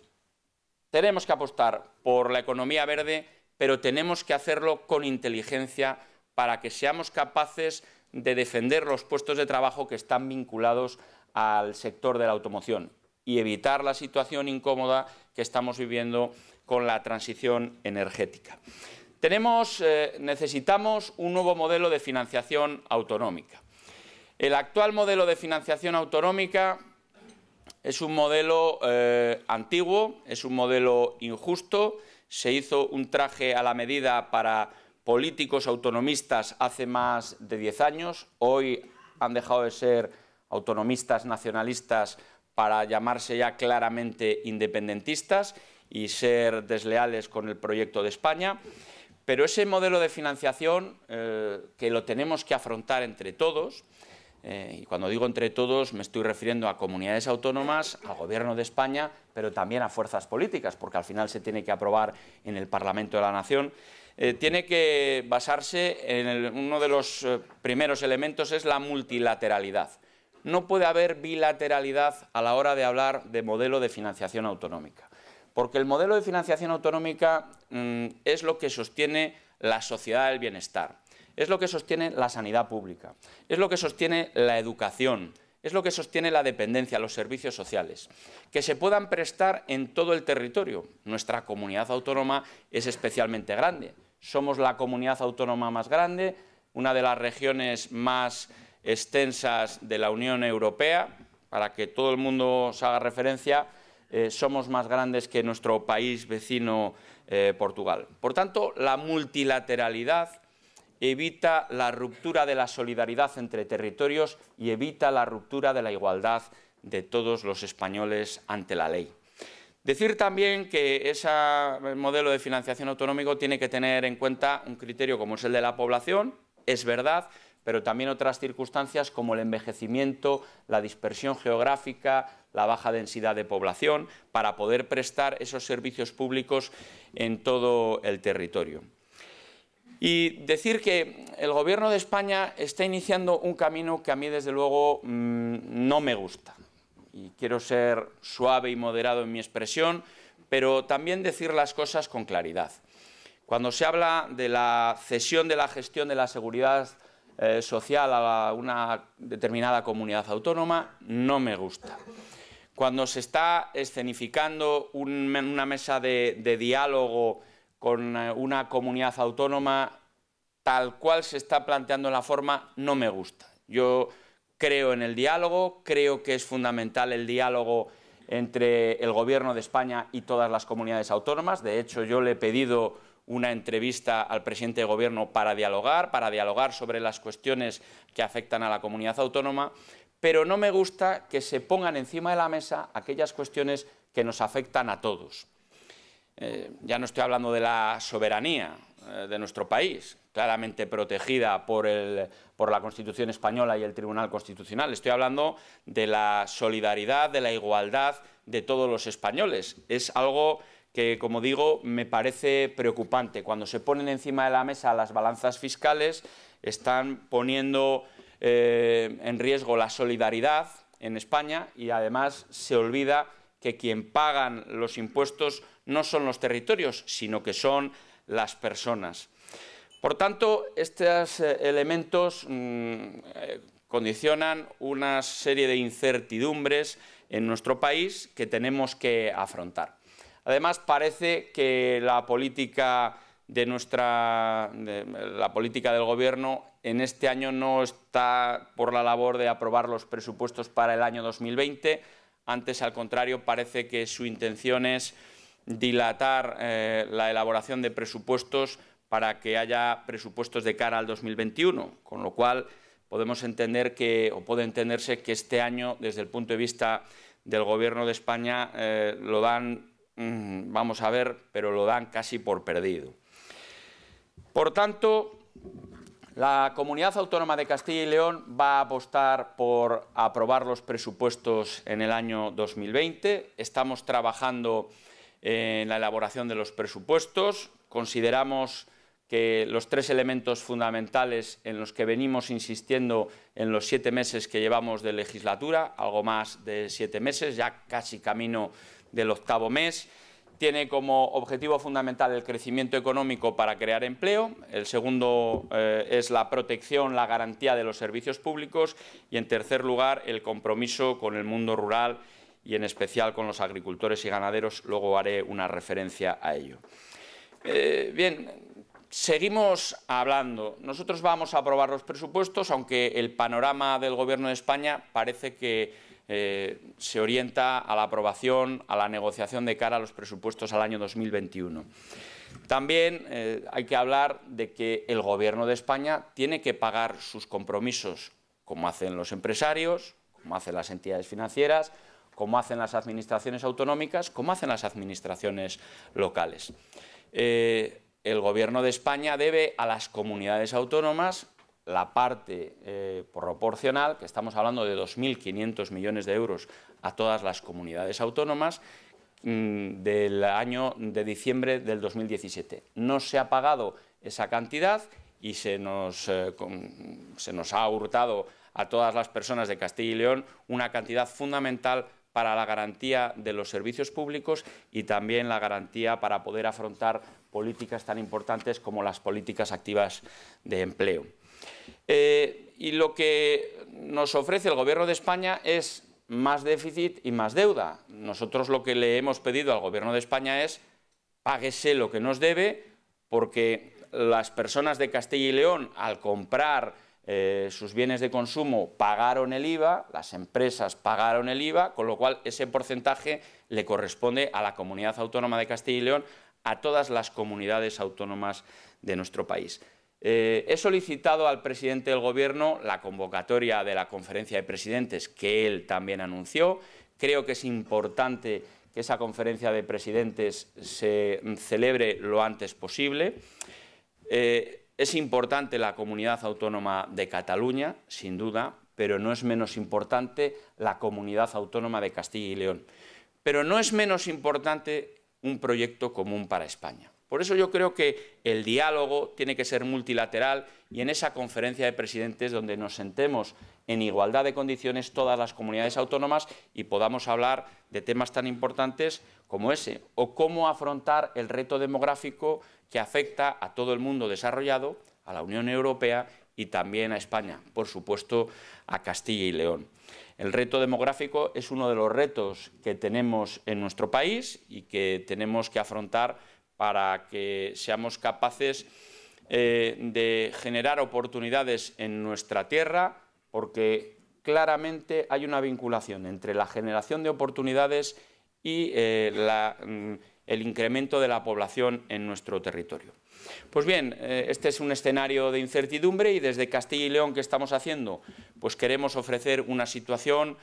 Tenemos que apostar por la economía verde, pero tenemos que hacerlo con inteligencia para que seamos capaces de defender los puestos de trabajo que están vinculados al sector de la automoción y evitar la situación incómoda que estamos viviendo con la transición energética. Tenemos, eh, necesitamos un nuevo modelo de financiación autonómica. El actual modelo de financiación autonómica es un modelo eh, antiguo, es un modelo injusto, se hizo un traje a la medida para políticos autonomistas hace más de 10 años, hoy han dejado de ser autonomistas nacionalistas para llamarse ya claramente independentistas y ser desleales con el proyecto de España. Pero ese modelo de financiación eh, que lo tenemos que afrontar entre todos, eh, y cuando digo entre todos me estoy refiriendo a comunidades autónomas, al Gobierno de España, pero también a fuerzas políticas, porque al final se tiene que aprobar en el Parlamento de la Nación, eh, tiene que basarse en uno de los primeros elementos, es la multilateralidad no puede haber bilateralidad a la hora de hablar de modelo de financiación autonómica, porque el modelo de financiación autonómica mm, es lo que sostiene la sociedad del bienestar, es lo que sostiene la sanidad pública, es lo que sostiene la educación, es lo que sostiene la dependencia, los servicios sociales, que se puedan prestar en todo el territorio. Nuestra comunidad autónoma es especialmente grande, somos la comunidad autónoma más grande, una de las regiones más extensas de la Unión Europea, para que todo el mundo se haga referencia, eh, somos más grandes que nuestro país vecino eh, Portugal. Por tanto, la multilateralidad evita la ruptura de la solidaridad entre territorios y evita la ruptura de la igualdad de todos los españoles ante la ley. Decir también que ese modelo de financiación autonómico tiene que tener en cuenta un criterio como es el de la población, es verdad, pero también otras circunstancias como el envejecimiento, la dispersión geográfica, la baja densidad de población, para poder prestar esos servicios públicos en todo el territorio. Y decir que el Gobierno de España está iniciando un camino que a mí, desde luego, mm, no me gusta. Y quiero ser suave y moderado en mi expresión, pero también decir las cosas con claridad. Cuando se habla de la cesión de la gestión de la seguridad eh, social a una determinada comunidad autónoma no me gusta. Cuando se está escenificando una mesa de, de diálogo con eh, una comunidad autónoma tal cual se está planteando la forma no me gusta. Yo creo en el diálogo, creo que es fundamental el diálogo entre el Gobierno de España y todas las comunidades autónomas. De hecho, yo le he pedido una entrevista al presidente de Gobierno para dialogar, para dialogar sobre las cuestiones que afectan a la comunidad autónoma, pero no me gusta que se pongan encima de la mesa aquellas cuestiones que nos afectan a todos. Eh, ya no estoy hablando de la soberanía eh, de nuestro país, claramente protegida por, por, la Constitución española y el Tribunal Constitucional. Estoy hablando de la solidaridad, de la igualdad de todos los españoles. Es algo que, como digo, me parece preocupante. Cuando se ponen encima de la mesa las balanzas fiscales, están poniendo eh, en riesgo la solidaridad en España y, además, se olvida que quien pagan los impuestos no son los territorios, sino que son las personas. Por tanto, estos eh, elementos mm, eh, condicionan una serie de incertidumbres en nuestro país que tenemos que afrontar. Además, parece que la política de nuestra la política del gobierno en este año no está por la labor de aprobar los presupuestos para el año 2020. Antes, al contrario, parece que su intención es dilatar eh, la elaboración de presupuestos para que haya presupuestos de cara al 2021, con lo cual podemos entender que, o puede entenderse que este año, desde el punto de vista del Gobierno de España, eh, lo dan Mm, vamos a ver, pero lo dan casi por perdido. Por tanto, la Comunidad Autónoma de Castilla y León va a apostar por aprobar los presupuestos en el año 2020. Estamos trabajando en la elaboración de los presupuestos. Consideramos que los tres elementos fundamentales en los que venimos insistiendo en los siete meses que llevamos de legislatura, algo más de siete meses, ya casi camino del octavo mes. Tiene como objetivo fundamental el crecimiento económico para crear empleo, el segundo eh, es la protección, la garantía de los servicios públicos y, en tercer lugar, el compromiso con el mundo rural y, en especial, con los agricultores y ganaderos. Luego haré una referencia a ello. Eh, bien, seguimos hablando. Nosotros vamos a aprobar los presupuestos, aunque el panorama del Gobierno de España parece que eh, se orienta a la aprobación, a la negociación de cara a los presupuestos al año 2021. También eh, hay que hablar de que el Gobierno de España tiene que pagar sus compromisos, como hacen los empresarios, como hacen las entidades financieras, como hacen las administraciones autonómicas, como hacen las administraciones locales. Eh, el Gobierno de España debe a las comunidades autónomas la parte eh, proporcional, que estamos hablando de 2.500 millones de euros a todas las comunidades autónomas, mm, del año de diciembre del 2017. No se ha pagado esa cantidad y se nos, eh, se nos ha hurtado a todas las personas de Castilla y León una cantidad fundamental para la garantía de los servicios públicos y también la garantía para poder afrontar políticas tan importantes como las políticas activas de empleo. Eh, y lo que nos ofrece el Gobierno de España es más déficit y más deuda. Nosotros lo que le hemos pedido al Gobierno de España es páguese lo que nos debe, porque las personas de Castilla y León, al comprar eh, sus bienes de consumo, pagaron el IVA, las empresas pagaron el IVA, con lo cual ese porcentaje le corresponde a la comunidad autónoma de Castilla y León, a todas las comunidades autónomas de nuestro país. Eh, he solicitado al presidente del Gobierno la convocatoria de la conferencia de presidentes que él también anunció. Creo que es importante que esa conferencia de presidentes se celebre lo antes posible. Eh, es importante la comunidad autónoma de Cataluña, sin duda, pero no es menos importante la comunidad autónoma de Castilla y León. Pero no es menos importante un proyecto común para España. Por eso yo creo que el diálogo tiene que ser multilateral y en esa conferencia de presidentes donde nos sentemos en igualdad de condiciones todas las comunidades autónomas y podamos hablar de temas tan importantes como ese, o cómo afrontar el reto demográfico que afecta a todo el mundo desarrollado, a la Unión Europea y también a España, por supuesto a Castilla y León. El reto demográfico es uno de los retos que tenemos en nuestro país y que tenemos que afrontar para que seamos capaces eh, de generar oportunidades en nuestra tierra, porque claramente hay una vinculación entre la generación de oportunidades y eh, mm, el incremento de la población en nuestro territorio. Pues bien, eh, este es un escenario de incertidumbre y desde Castilla y León, ¿qué estamos haciendo? Pues queremos ofrecer una situación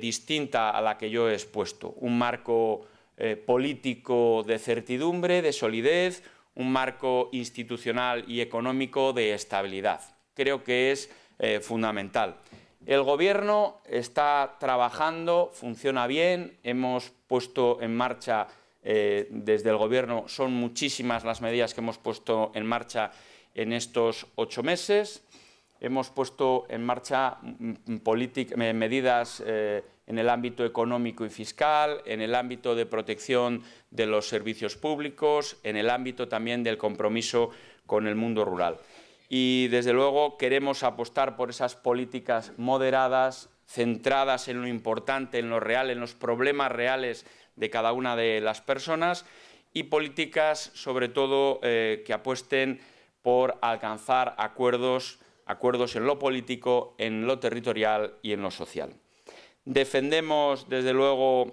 distinta a la que yo he expuesto, un marco eh, político de certidumbre, de solidez, un marco institucional y económico de estabilidad. Creo que es eh, fundamental. El Gobierno está trabajando, funciona bien, hemos puesto en marcha eh, desde el Gobierno, son muchísimas las medidas que hemos puesto en marcha en estos ocho meses. Hemos puesto en marcha medidas en el ámbito económico y fiscal, en el ámbito de protección de los servicios públicos, en el ámbito también del compromiso con el mundo rural. Y desde luego queremos apostar por esas políticas moderadas, centradas en lo importante, en lo real, en los problemas reales de cada una de las personas y políticas sobre todo eh, que apuesten por alcanzar acuerdos, acuerdos en lo político, en lo territorial y en lo social. Defendemos, desde luego,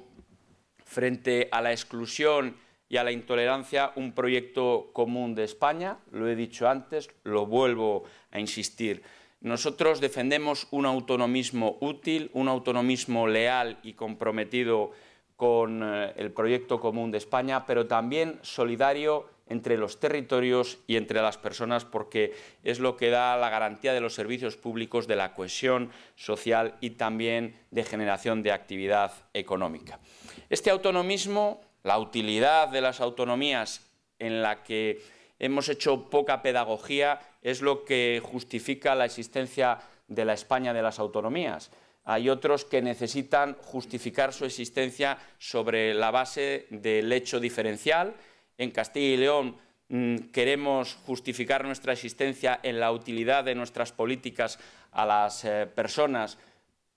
frente a la exclusión y a la intolerancia, un proyecto común de España. Lo he dicho antes, lo vuelvo a insistir. Nosotros defendemos un autonomismo útil, un autonomismo leal y comprometido con eh, el proyecto común de España, pero también solidario entre los territorios y entre las personas porque es lo que da la garantía de los servicios públicos, de la cohesión social y también de generación de actividad económica. Este autonomismo, la utilidad de las autonomías en la que hemos hecho poca pedagogía, es lo que justifica la existencia de la España de las autonomías. Hay otros que necesitan justificar su existencia sobre la base del hecho diferencial, en Castilla y León mm, queremos justificar nuestra existencia en la utilidad de nuestras políticas a las eh, personas.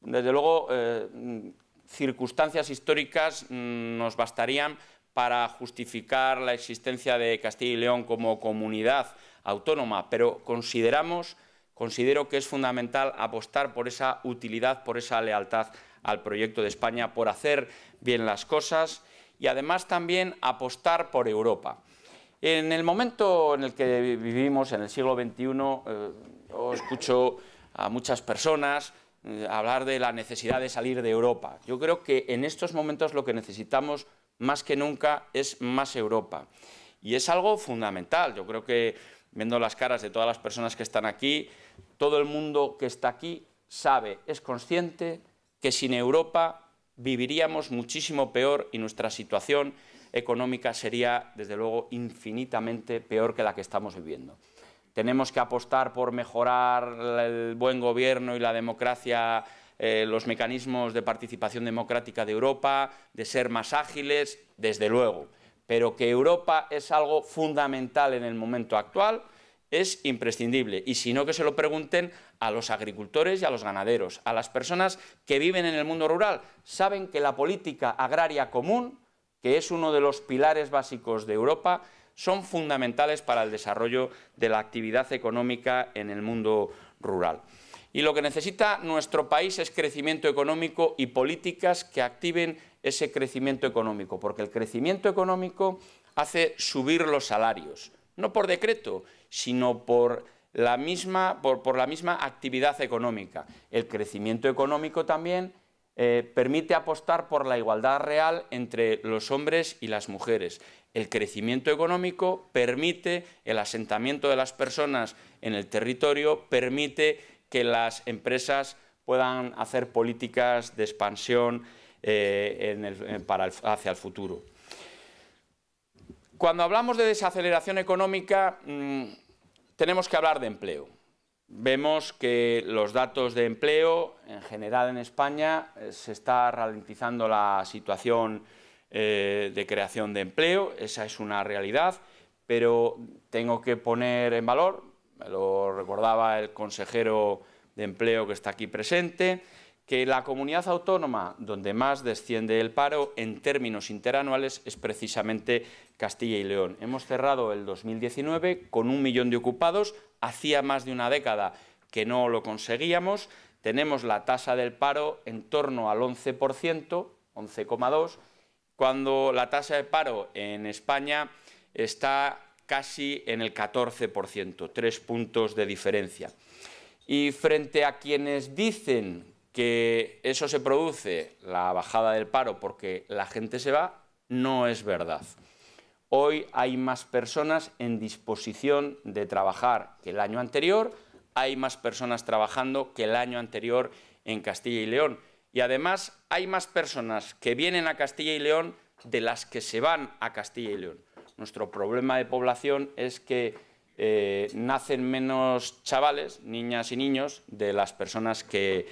Desde luego, eh, mm, circunstancias históricas mm, nos bastarían para justificar la existencia de Castilla y León como comunidad autónoma, pero consideramos, considero que es fundamental apostar por esa utilidad, por esa lealtad al proyecto de España, por hacer bien las cosas y además también apostar por Europa. En el momento en el que vivimos, en el siglo XXI, eh, escucho a muchas personas eh, hablar de la necesidad de salir de Europa. Yo creo que en estos momentos lo que necesitamos más que nunca es más Europa. Y es algo fundamental. Yo creo que viendo las caras de todas las personas que están aquí, todo el mundo que está aquí sabe, es consciente que sin Europa viviríamos muchísimo peor y nuestra situación económica sería, desde luego, infinitamente peor que la que estamos viviendo. Tenemos que apostar por mejorar el buen gobierno y la democracia, eh, los mecanismos de participación democrática de Europa, de ser más ágiles, desde luego. Pero que Europa es algo fundamental en el momento actual es imprescindible. Y si no, que se lo pregunten a los agricultores y a los ganaderos, a las personas que viven en el mundo rural. Saben que la política agraria común, que es uno de los pilares básicos de Europa, son fundamentales para el desarrollo de la actividad económica en el mundo rural. Y lo que necesita nuestro país es crecimiento económico y políticas que activen ese crecimiento económico, porque el crecimiento económico hace subir los salarios, no por decreto, sino por la misma, por, la misma actividad económica. El crecimiento económico también eh, permite apostar por la igualdad real entre los hombres y las mujeres. El crecimiento económico permite el asentamiento de las personas en el territorio, permite que las empresas puedan hacer políticas de expansión eh, hacia el futuro. Cuando hablamos de desaceleración económica, mm, tenemos que hablar de empleo. Vemos que los datos de empleo, en general en España, eh, se está ralentizando la situación eh, de creación de empleo, esa es una realidad, pero tengo que poner en valor, me lo recordaba el consejero de empleo que está aquí presente, que la comunidad autónoma donde más desciende el paro en términos interanuales es precisamente Castilla y León. Hemos cerrado el 2019 con un millón de ocupados, hacía más de una década que no lo conseguíamos, tenemos la tasa del paro en torno al 11%, 11,2%, cuando la tasa de paro en España está casi en el 14%, tres puntos de diferencia. Y frente a quienes dicen que eso se produce, la bajada del paro, porque la gente se va, no es verdad. Hoy hay más personas en disposición de trabajar que el año anterior, hay más personas trabajando que el año anterior en Castilla y León. Y además hay más personas que vienen a Castilla y León de las que se van a Castilla y León. Nuestro problema de población es que eh, nacen menos chavales, niñas y niños, de las personas que,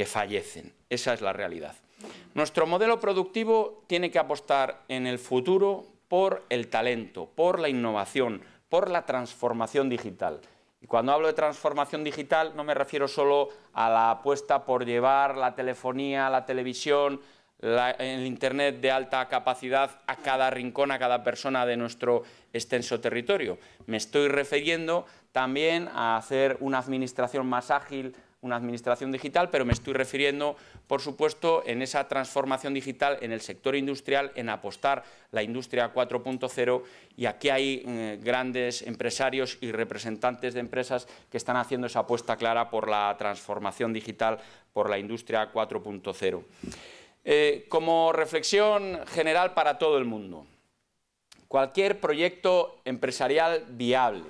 que fallecen. Esa es la realidad. Nuestro modelo productivo tiene que apostar en el futuro por el talento, por la innovación, por la transformación digital. Y cuando hablo de transformación digital no me refiero solo a la apuesta por llevar la telefonía, la televisión, el Internet de alta capacidad a cada rincón, a cada persona de nuestro extenso territorio. Me estoy refiriendo también a hacer una administración más ágil, una administración digital, pero me estoy refiriendo, por supuesto, en esa transformación digital en el sector industrial, en apostar la industria 4.0 y aquí hay mm, grandes empresarios y representantes de empresas que están haciendo esa apuesta clara por la transformación digital, por la industria 4.0. Eh, como reflexión general para todo el mundo, cualquier proyecto empresarial viable,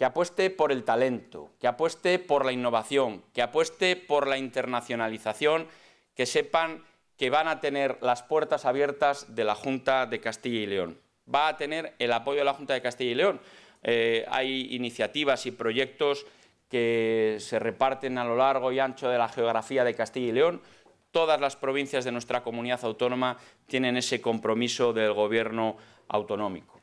que apueste por el talento, que apueste por la innovación, que apueste por la internacionalización, que sepan que van a tener las puertas abiertas de la Junta de Castilla y León. Va a tener el apoyo de la Junta de Castilla y León. Eh, hay iniciativas y proyectos que se reparten a lo largo y ancho de la geografía de Castilla y León. Todas las provincias de nuestra comunidad autónoma tienen ese compromiso del Gobierno autonómico.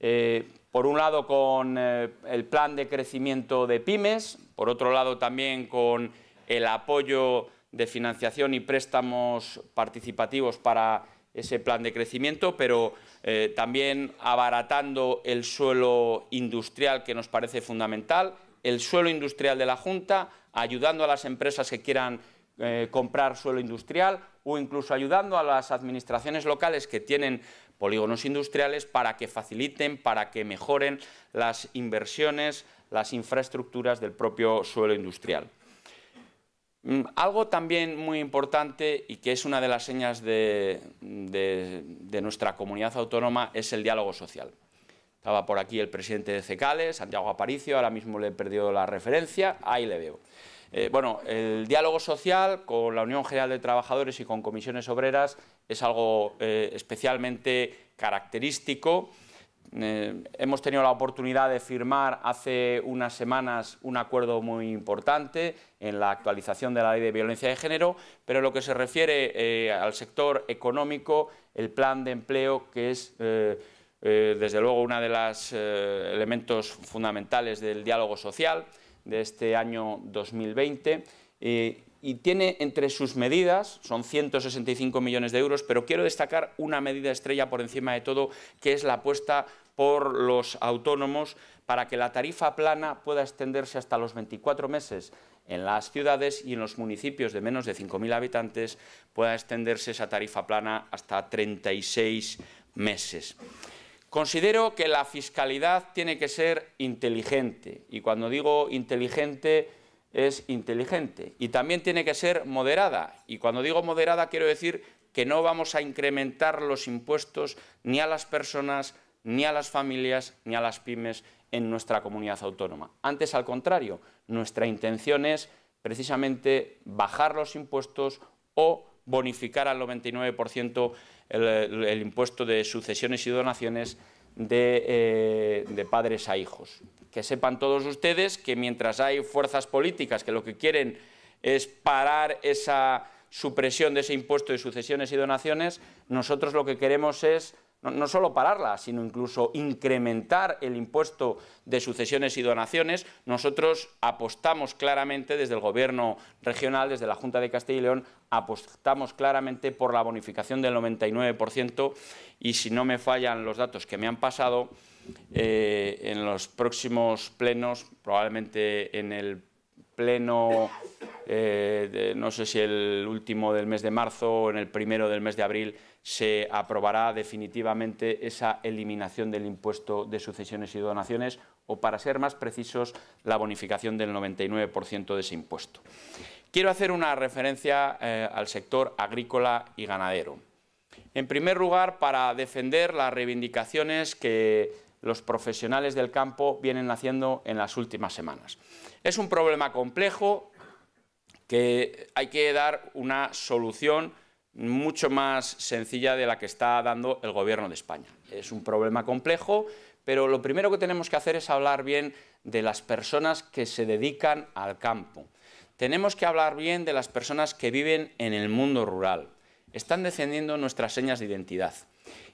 Eh, por un lado con eh, el plan de crecimiento de pymes, por otro lado también con el apoyo de financiación y préstamos participativos para ese plan de crecimiento, pero eh, también abaratando el suelo industrial que nos parece fundamental, el suelo industrial de la Junta, ayudando a las empresas que quieran comprar suelo industrial, o incluso ayudando a las administraciones locales que tienen polígonos industriales para que faciliten, para que mejoren las inversiones, las infraestructuras del propio suelo industrial. Mm, algo también muy importante y que es una de las señas de, nuestra comunidad autónoma es el diálogo social. Estaba por aquí el presidente de CeCaLES, Santiago Aparicio, ahora mismo le he perdido la referencia, ahí le veo. Eh, bueno, el diálogo social con la Unión General de Trabajadores y con comisiones obreras es algo eh, especialmente característico. Eh, hemos tenido la oportunidad de firmar hace unas semanas un acuerdo muy importante en la actualización de la ley de violencia de género, pero en lo que se refiere al sector económico, el plan de empleo, que es desde luego uno de los elementos fundamentales del diálogo social, de este año 2020. Eh, y tiene entre sus medidas, son 165 millones de euros, pero quiero destacar una medida estrella por encima de todo, que es la apuesta por los autónomos para que la tarifa plana pueda extenderse hasta los 24 meses en las ciudades y en los municipios de menos de 5.000 habitantes pueda extenderse esa tarifa plana hasta 36 meses. Considero que la fiscalidad tiene que ser inteligente, y cuando digo inteligente es inteligente, y también tiene que ser moderada, y cuando digo moderada quiero decir que no vamos a incrementar los impuestos ni a las personas, ni a las familias, ni a las pymes en nuestra comunidad autónoma. Antes, al contrario, nuestra intención es precisamente bajar los impuestos o bonificar al 99% el, impuesto de sucesiones y donaciones eh, de, padres a hijos. Que sepan todos ustedes que mientras hay fuerzas políticas que lo que quieren es parar esa supresión de ese impuesto de sucesiones y donaciones, nosotros lo que queremos es no, solo pararla, sino incluso incrementar el impuesto de sucesiones y donaciones, nosotros apostamos claramente desde el Gobierno regional, desde la Junta de Castilla y León, apostamos claramente por la bonificación del 99% y si no me fallan los datos que me han pasado, eh, en los próximos plenos, probablemente en el pleno, eh, de, no sé si el último del mes de marzo o en el primero del mes de abril, se aprobará definitivamente esa eliminación del impuesto de sucesiones y donaciones o, para ser más precisos, la bonificación del 99% de ese impuesto. Quiero hacer una referencia eh, al sector agrícola y ganadero. En primer lugar, para defender las reivindicaciones que los profesionales del campo vienen haciendo en las últimas semanas. Es un problema complejo que hay que dar una solución mucho más sencilla de la que está dando el Gobierno de España. Es un problema complejo, pero lo primero que tenemos que hacer es hablar bien de las personas que se dedican al campo. Tenemos que hablar bien de las personas que viven en el mundo rural. Están defendiendo nuestras señas de identidad.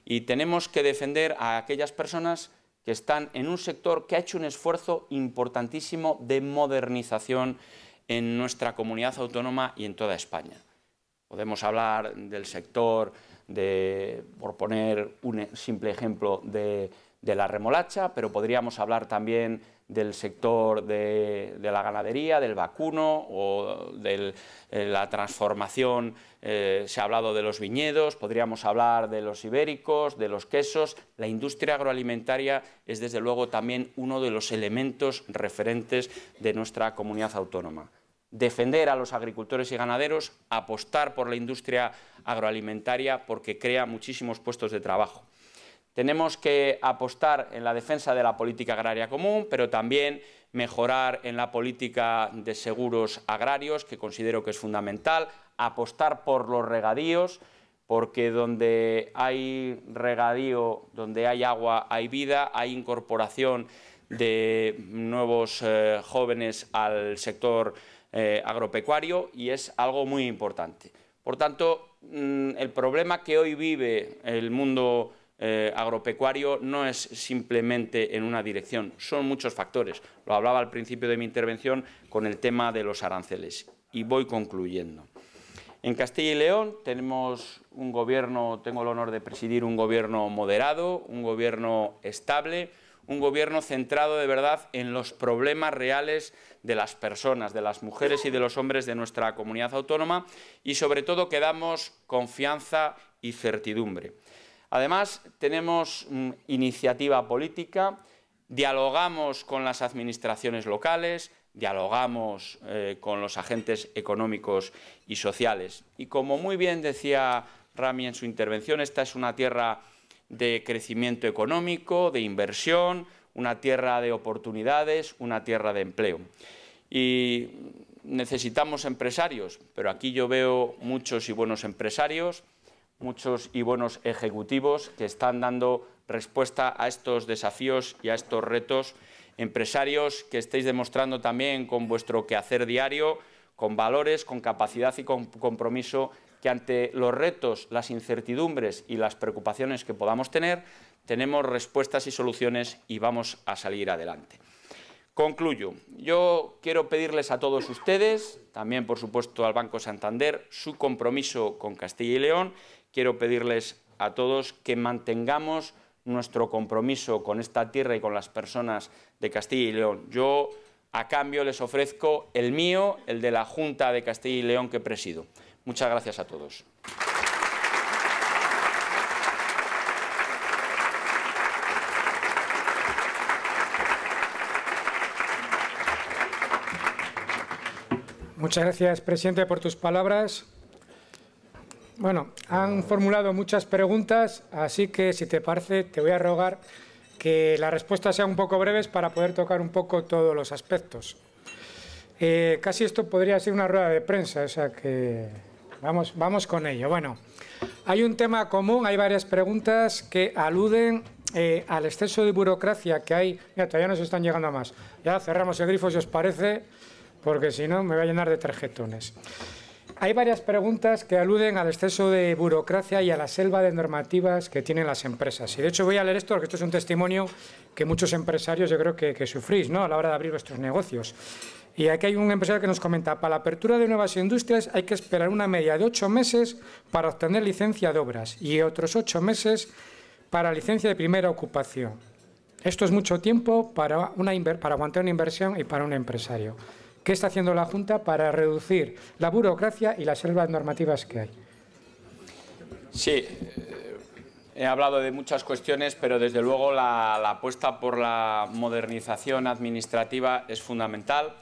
Y tenemos que defender a aquellas personas que están en un sector que ha hecho un esfuerzo importantísimo de modernización en nuestra comunidad autónoma y en toda España. Podemos hablar del sector de, por poner un simple ejemplo, de, la remolacha, pero podríamos hablar también del sector de, la ganadería, del vacuno o de eh, la transformación, eh, se ha hablado de los viñedos, podríamos hablar de los ibéricos, de los quesos. La industria agroalimentaria es desde luego también uno de los elementos referentes de nuestra comunidad autónoma defender a los agricultores y ganaderos, apostar por la industria agroalimentaria porque crea muchísimos puestos de trabajo. Tenemos que apostar en la defensa de la política agraria común, pero también mejorar en la política de seguros agrarios, que considero que es fundamental, apostar por los regadíos, porque donde hay regadío, donde hay agua, hay vida, hay incorporación de nuevos eh, jóvenes al sector eh, agropecuario y es algo muy importante. Por tanto, mm, el problema que hoy vive el mundo eh, agropecuario no es simplemente en una dirección, son muchos factores. Lo hablaba al principio de mi intervención con el tema de los aranceles y voy concluyendo. En Castilla y León tenemos un gobierno, tengo el honor de presidir un gobierno moderado, un gobierno estable, un gobierno centrado de verdad en los problemas reales de las personas, de las mujeres y de los hombres de nuestra comunidad autónoma y sobre todo que damos confianza y certidumbre. Además, tenemos mm, iniciativa política, dialogamos con las administraciones locales, dialogamos eh, con los agentes económicos y sociales. Y como muy bien decía Rami en su intervención, esta es una tierra de crecimiento económico, de inversión, una tierra de oportunidades, una tierra de empleo. Y necesitamos empresarios, pero aquí yo veo muchos y buenos empresarios, muchos y buenos ejecutivos que están dando respuesta a estos desafíos y a estos retos. Empresarios que estéis demostrando también con vuestro quehacer diario, con valores, con capacidad y con compromiso ante los retos, las incertidumbres y las preocupaciones que podamos tener, tenemos respuestas y soluciones y vamos a salir adelante. Concluyo. Yo quiero pedirles a todos ustedes, también por supuesto al Banco Santander, su compromiso con Castilla y León. Quiero pedirles a todos que mantengamos nuestro compromiso con esta tierra y con las personas de Castilla y León. Yo a cambio les ofrezco el mío, el de la Junta de Castilla y León que presido. Muchas gracias a todos. Muchas gracias, presidente, por tus palabras. Bueno, han formulado muchas preguntas, así que si te parece, te voy a rogar que la respuesta sea un poco breves para poder tocar un poco todos los aspectos. Eh, casi esto podría ser una rueda de prensa, o sea que Vamos, vamos con ello. Bueno, hay un tema común, hay varias preguntas que aluden eh, al exceso de burocracia que hay. Mira, todavía nos están llegando más. Ya cerramos el grifo si os parece, porque si no me voy a llenar de tarjetones. Hay varias preguntas que aluden al exceso de burocracia y a la selva de normativas que tienen las empresas. Y de hecho voy a leer esto porque esto es un testimonio que muchos empresarios yo creo que, que sufrís ¿no? a la hora de abrir vuestros negocios. Y aquí hay un empresario que nos comenta, para la apertura de nuevas industrias hay que esperar una media de ocho meses para obtener licencia de obras y otros ocho meses para licencia de primera ocupación. Esto es mucho tiempo para, aguantar una inversión y para un empresario. ¿Qué está haciendo la Junta para reducir la burocracia y las selvas normativas que hay? Sí, eh, he hablado de muchas cuestiones, pero desde luego la apuesta por la modernización administrativa es fundamental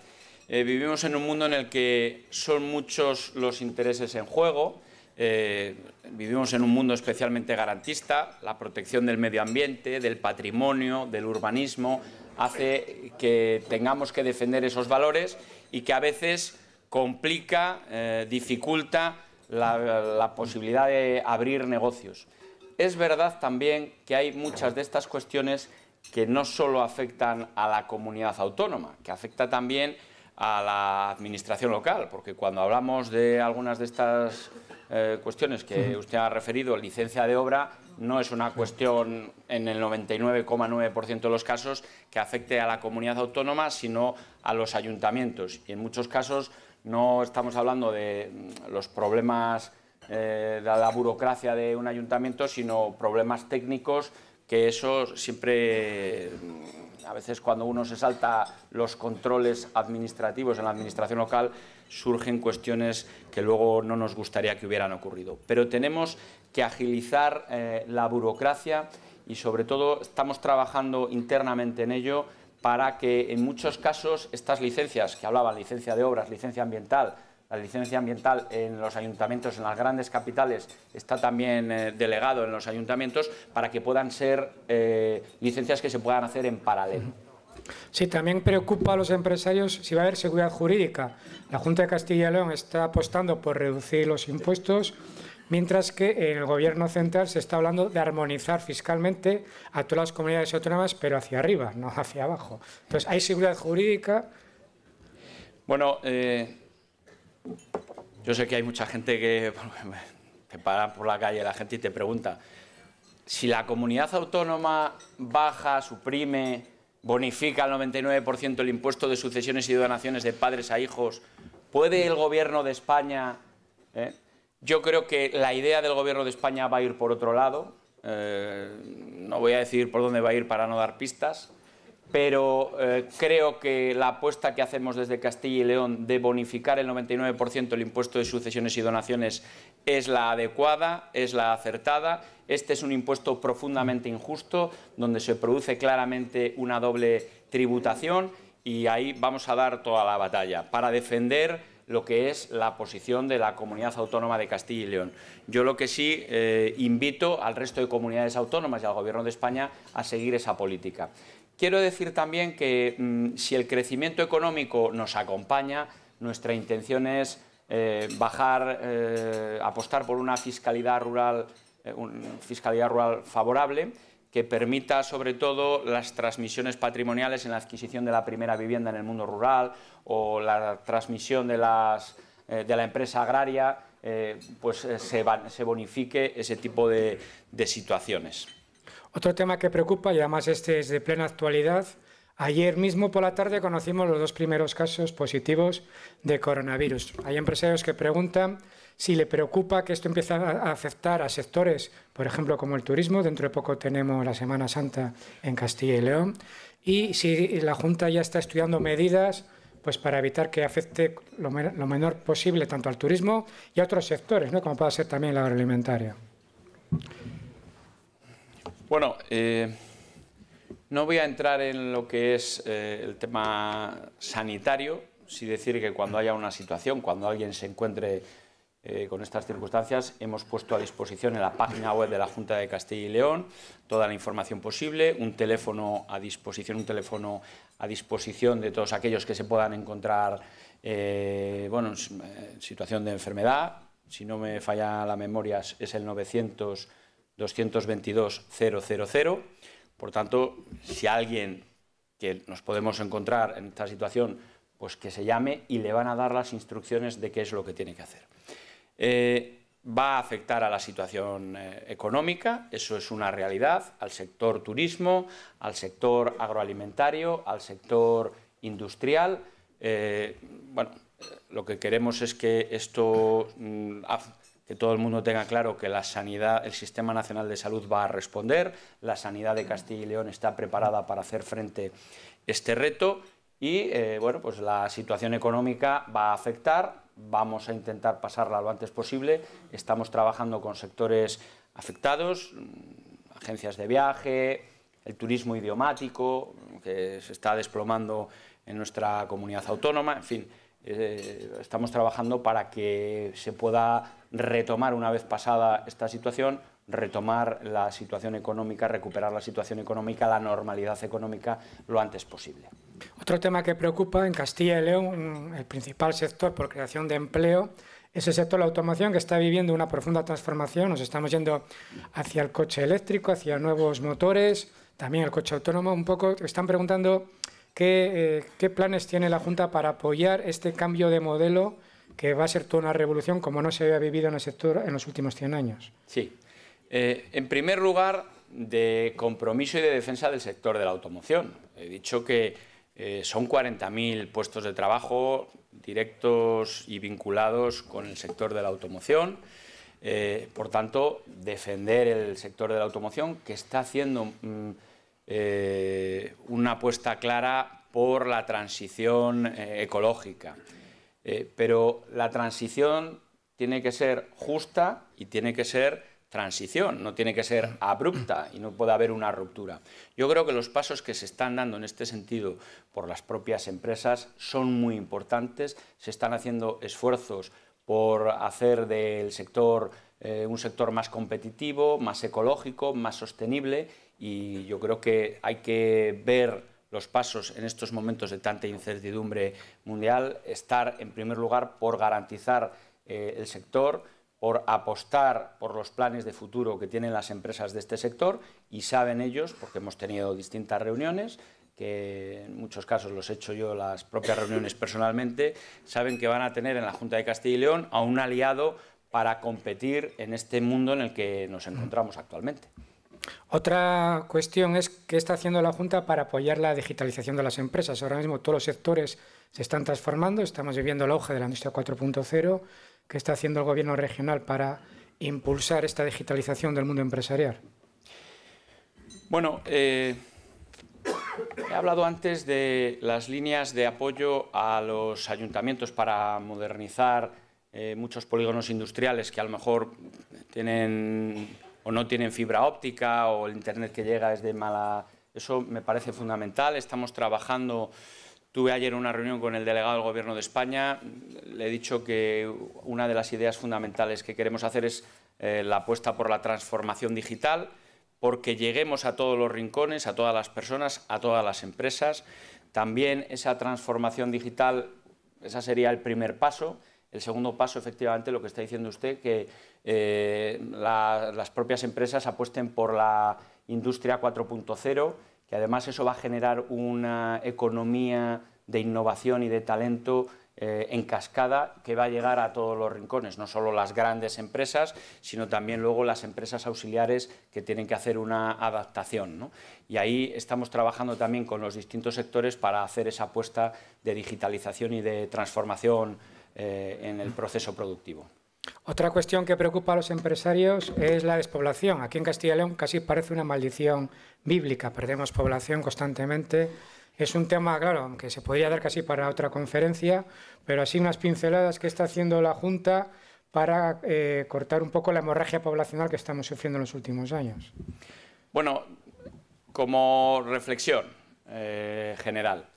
eh, vivimos en un mundo en el que son muchos los intereses en juego. Eh, vivimos en un mundo especialmente garantista. La protección del medio ambiente, del patrimonio, del urbanismo, hace que tengamos que defender esos valores y que a veces complica, eh, dificulta la, la posibilidad de abrir negocios. Es verdad también que hay muchas de estas cuestiones que no solo afectan a la comunidad autónoma, que afecta también a la administración local, porque cuando hablamos de algunas de estas eh, cuestiones que usted ha referido, licencia de obra, no es una cuestión en el 99,9% de los casos que afecte a la comunidad autónoma, sino a los ayuntamientos. Y en muchos casos no estamos hablando de mm, los problemas eh, de la burocracia de un ayuntamiento, sino problemas técnicos que eso siempre mm, a veces cuando uno se salta los controles administrativos en la administración local, surgen cuestiones que luego no nos gustaría que hubieran ocurrido. Pero tenemos que agilizar eh, la burocracia y sobre todo estamos trabajando internamente en ello para que en muchos casos estas licencias, que hablaban licencia de obras, licencia ambiental, la licencia ambiental en los ayuntamientos, en las grandes capitales, está también eh, delegado en los ayuntamientos para que puedan ser eh, licencias que se puedan hacer en paralelo. Sí, también preocupa a los empresarios si va a haber seguridad jurídica. La Junta de Castilla y León está apostando por reducir los impuestos, mientras que en el Gobierno central se está hablando de armonizar fiscalmente a todas las comunidades autónomas, pero hacia arriba, no hacia abajo. Entonces, ¿hay seguridad jurídica? Bueno, eh, yo sé que hay mucha gente que te para por la calle la gente y te pregunta, si la comunidad autónoma baja, suprime, bonifica al 99% el impuesto de sucesiones y donaciones de padres a hijos, ¿puede el gobierno de España... Eh? Yo creo que la idea del gobierno de España va a ir por otro lado, eh, no voy a decir por dónde va a ir para no dar pistas, pero eh, creo que la apuesta que hacemos desde Castilla y León de bonificar el 99% el impuesto de sucesiones y donaciones es la adecuada, es la acertada. Este es un impuesto profundamente injusto, donde se produce claramente una doble tributación y ahí vamos a dar toda la batalla para defender lo que es la posición de la comunidad autónoma de Castilla y León. Yo lo que sí eh, invito al resto de comunidades autónomas y al Gobierno de España a seguir esa política. Quiero decir también que mm, si el crecimiento económico nos acompaña, nuestra intención es eh, bajar, eh, apostar por una fiscalidad rural, eh, fiscalidad rural favorable que permita sobre todo las transmisiones patrimoniales en la adquisición de la primera vivienda en el mundo rural o la transmisión de, la empresa agraria, pues se, bonifique ese tipo de situaciones. Otro tema que preocupa, y además este es de plena actualidad, ayer mismo por la tarde conocimos los dos primeros casos positivos de coronavirus. Hay empresarios que preguntan si le preocupa que esto empiece a afectar a sectores, por ejemplo, como el turismo, dentro de poco tenemos la Semana Santa en Castilla y León, y si la Junta ya está estudiando medidas pues para evitar que afecte lo, menor posible tanto al turismo y a otros sectores, ¿no? como puede ser también la agroalimentaria. Bueno, eh, no voy a entrar en lo que es eh, el tema sanitario, sí decir que cuando haya una situación, cuando alguien se encuentre eh, con estas circunstancias, hemos puesto a disposición en la página web de la Junta de Castilla y León toda la información posible, un teléfono a disposición, un teléfono a disposición de todos aquellos que se puedan encontrar bueno, en situación de enfermedad. Si no me falla la memoria, es el 900 222.000. Por tanto, si alguien que nos podemos encontrar en esta situación, pues que se llame y le van a dar las instrucciones de qué es lo que tiene que hacer. va a afectar a la situación económica, eso es una realidad, al sector turismo, al sector agroalimentario, al sector industrial. bueno, lo que queremos es que esto todo el mundo tenga claro que la sanidad, el Sistema Nacional de Salud va a responder, la sanidad de Castilla y León está preparada para hacer frente este reto y eh, bueno, pues la situación económica va a afectar, vamos a intentar pasarla lo antes posible, estamos trabajando con sectores afectados, mm, agencias de viaje, el turismo idiomático, que se está desplomando en nuestra comunidad autónoma, en fin, eh, estamos trabajando para que se pueda retomar una vez pasada esta situación, retomar la situación económica, recuperar la situación económica, la normalidad económica lo antes posible. Otro tema que preocupa en Castilla y León, el principal sector por creación de empleo, es el sector de la automoción que está viviendo una profunda transformación. Nos estamos yendo hacia el coche eléctrico, hacia nuevos motores, también el coche autónomo. Un poco están preguntando qué, eh, qué planes tiene la Junta para apoyar este cambio de modelo que va a ser toda una revolución como no se había vivido en el sector en los últimos 100 años. Sí. Eh, en primer lugar, de compromiso y de defensa del sector de la automoción. He dicho que eh, son 40.000 puestos de trabajo directos y vinculados con el sector de la automoción. Eh, por tanto, defender el sector de la automoción que está haciendo mm, una apuesta clara por la transición ecológica. Eh, pero la transición tiene que ser justa y tiene que ser transición, no tiene que ser abrupta y no puede haber una ruptura. Yo creo que los pasos que se están dando en este sentido por las propias empresas son muy importantes, se están haciendo esfuerzos por hacer del sector eh, un sector más competitivo, más ecológico, más sostenible y yo creo que hay que ver los pasos en estos momentos de tanta incertidumbre mundial, estar en primer lugar por garantizar eh, el sector, por apostar por los planes de futuro que tienen las empresas de este sector y saben ellos, porque hemos tenido distintas reuniones, que en muchos casos los he hecho yo las propias reuniones personalmente, saben que van a tener en la Junta de Castilla y León a un aliado para competir en este mundo en el que nos encontramos actualmente. Otra cuestión es qué está haciendo la Junta para apoyar la digitalización de las empresas. Ahora mismo todos los sectores se están transformando, estamos viviendo el auge de la industria 4.0. ¿Qué está haciendo el Gobierno regional para impulsar esta digitalización del mundo empresarial? Bueno, eh, he hablado antes de las líneas de apoyo a los ayuntamientos para modernizar eh, muchos polígonos industriales que a lo mejor tienen o no tienen fibra óptica o el Internet que llega es de mala... Eso me parece fundamental. Estamos trabajando... Tuve ayer una reunión con el delegado del Gobierno de España. Le he dicho que una de las ideas fundamentales que queremos hacer es eh, la apuesta por la transformación digital, porque lleguemos a todos los rincones, a todas las personas, a todas las empresas. También esa transformación digital, esa sería el primer paso. El segundo paso, efectivamente, lo que está diciendo usted, que eh, las propias empresas apuesten por la industria 4.0, que además eso va a generar una economía de innovación y de talento eh, en cascada que va a llegar a todos los rincones, no solo las grandes empresas, sino también luego las empresas auxiliares que tienen que hacer una adaptación. Y ahí estamos trabajando también con los distintos sectores para hacer esa apuesta de digitalización y de transformación eh, en el proceso productivo. Otra cuestión que preocupa a los empresarios es la despoblación. Aquí en Castilla y León casi parece una maldición bíblica. Perdemos población constantemente. Es un tema, claro, aunque se podría dar casi para otra conferencia, pero así unas pinceladas que está haciendo la Junta para eh, cortar un poco la hemorragia poblacional que estamos sufriendo en los últimos años. Bueno, como reflexión eh, general,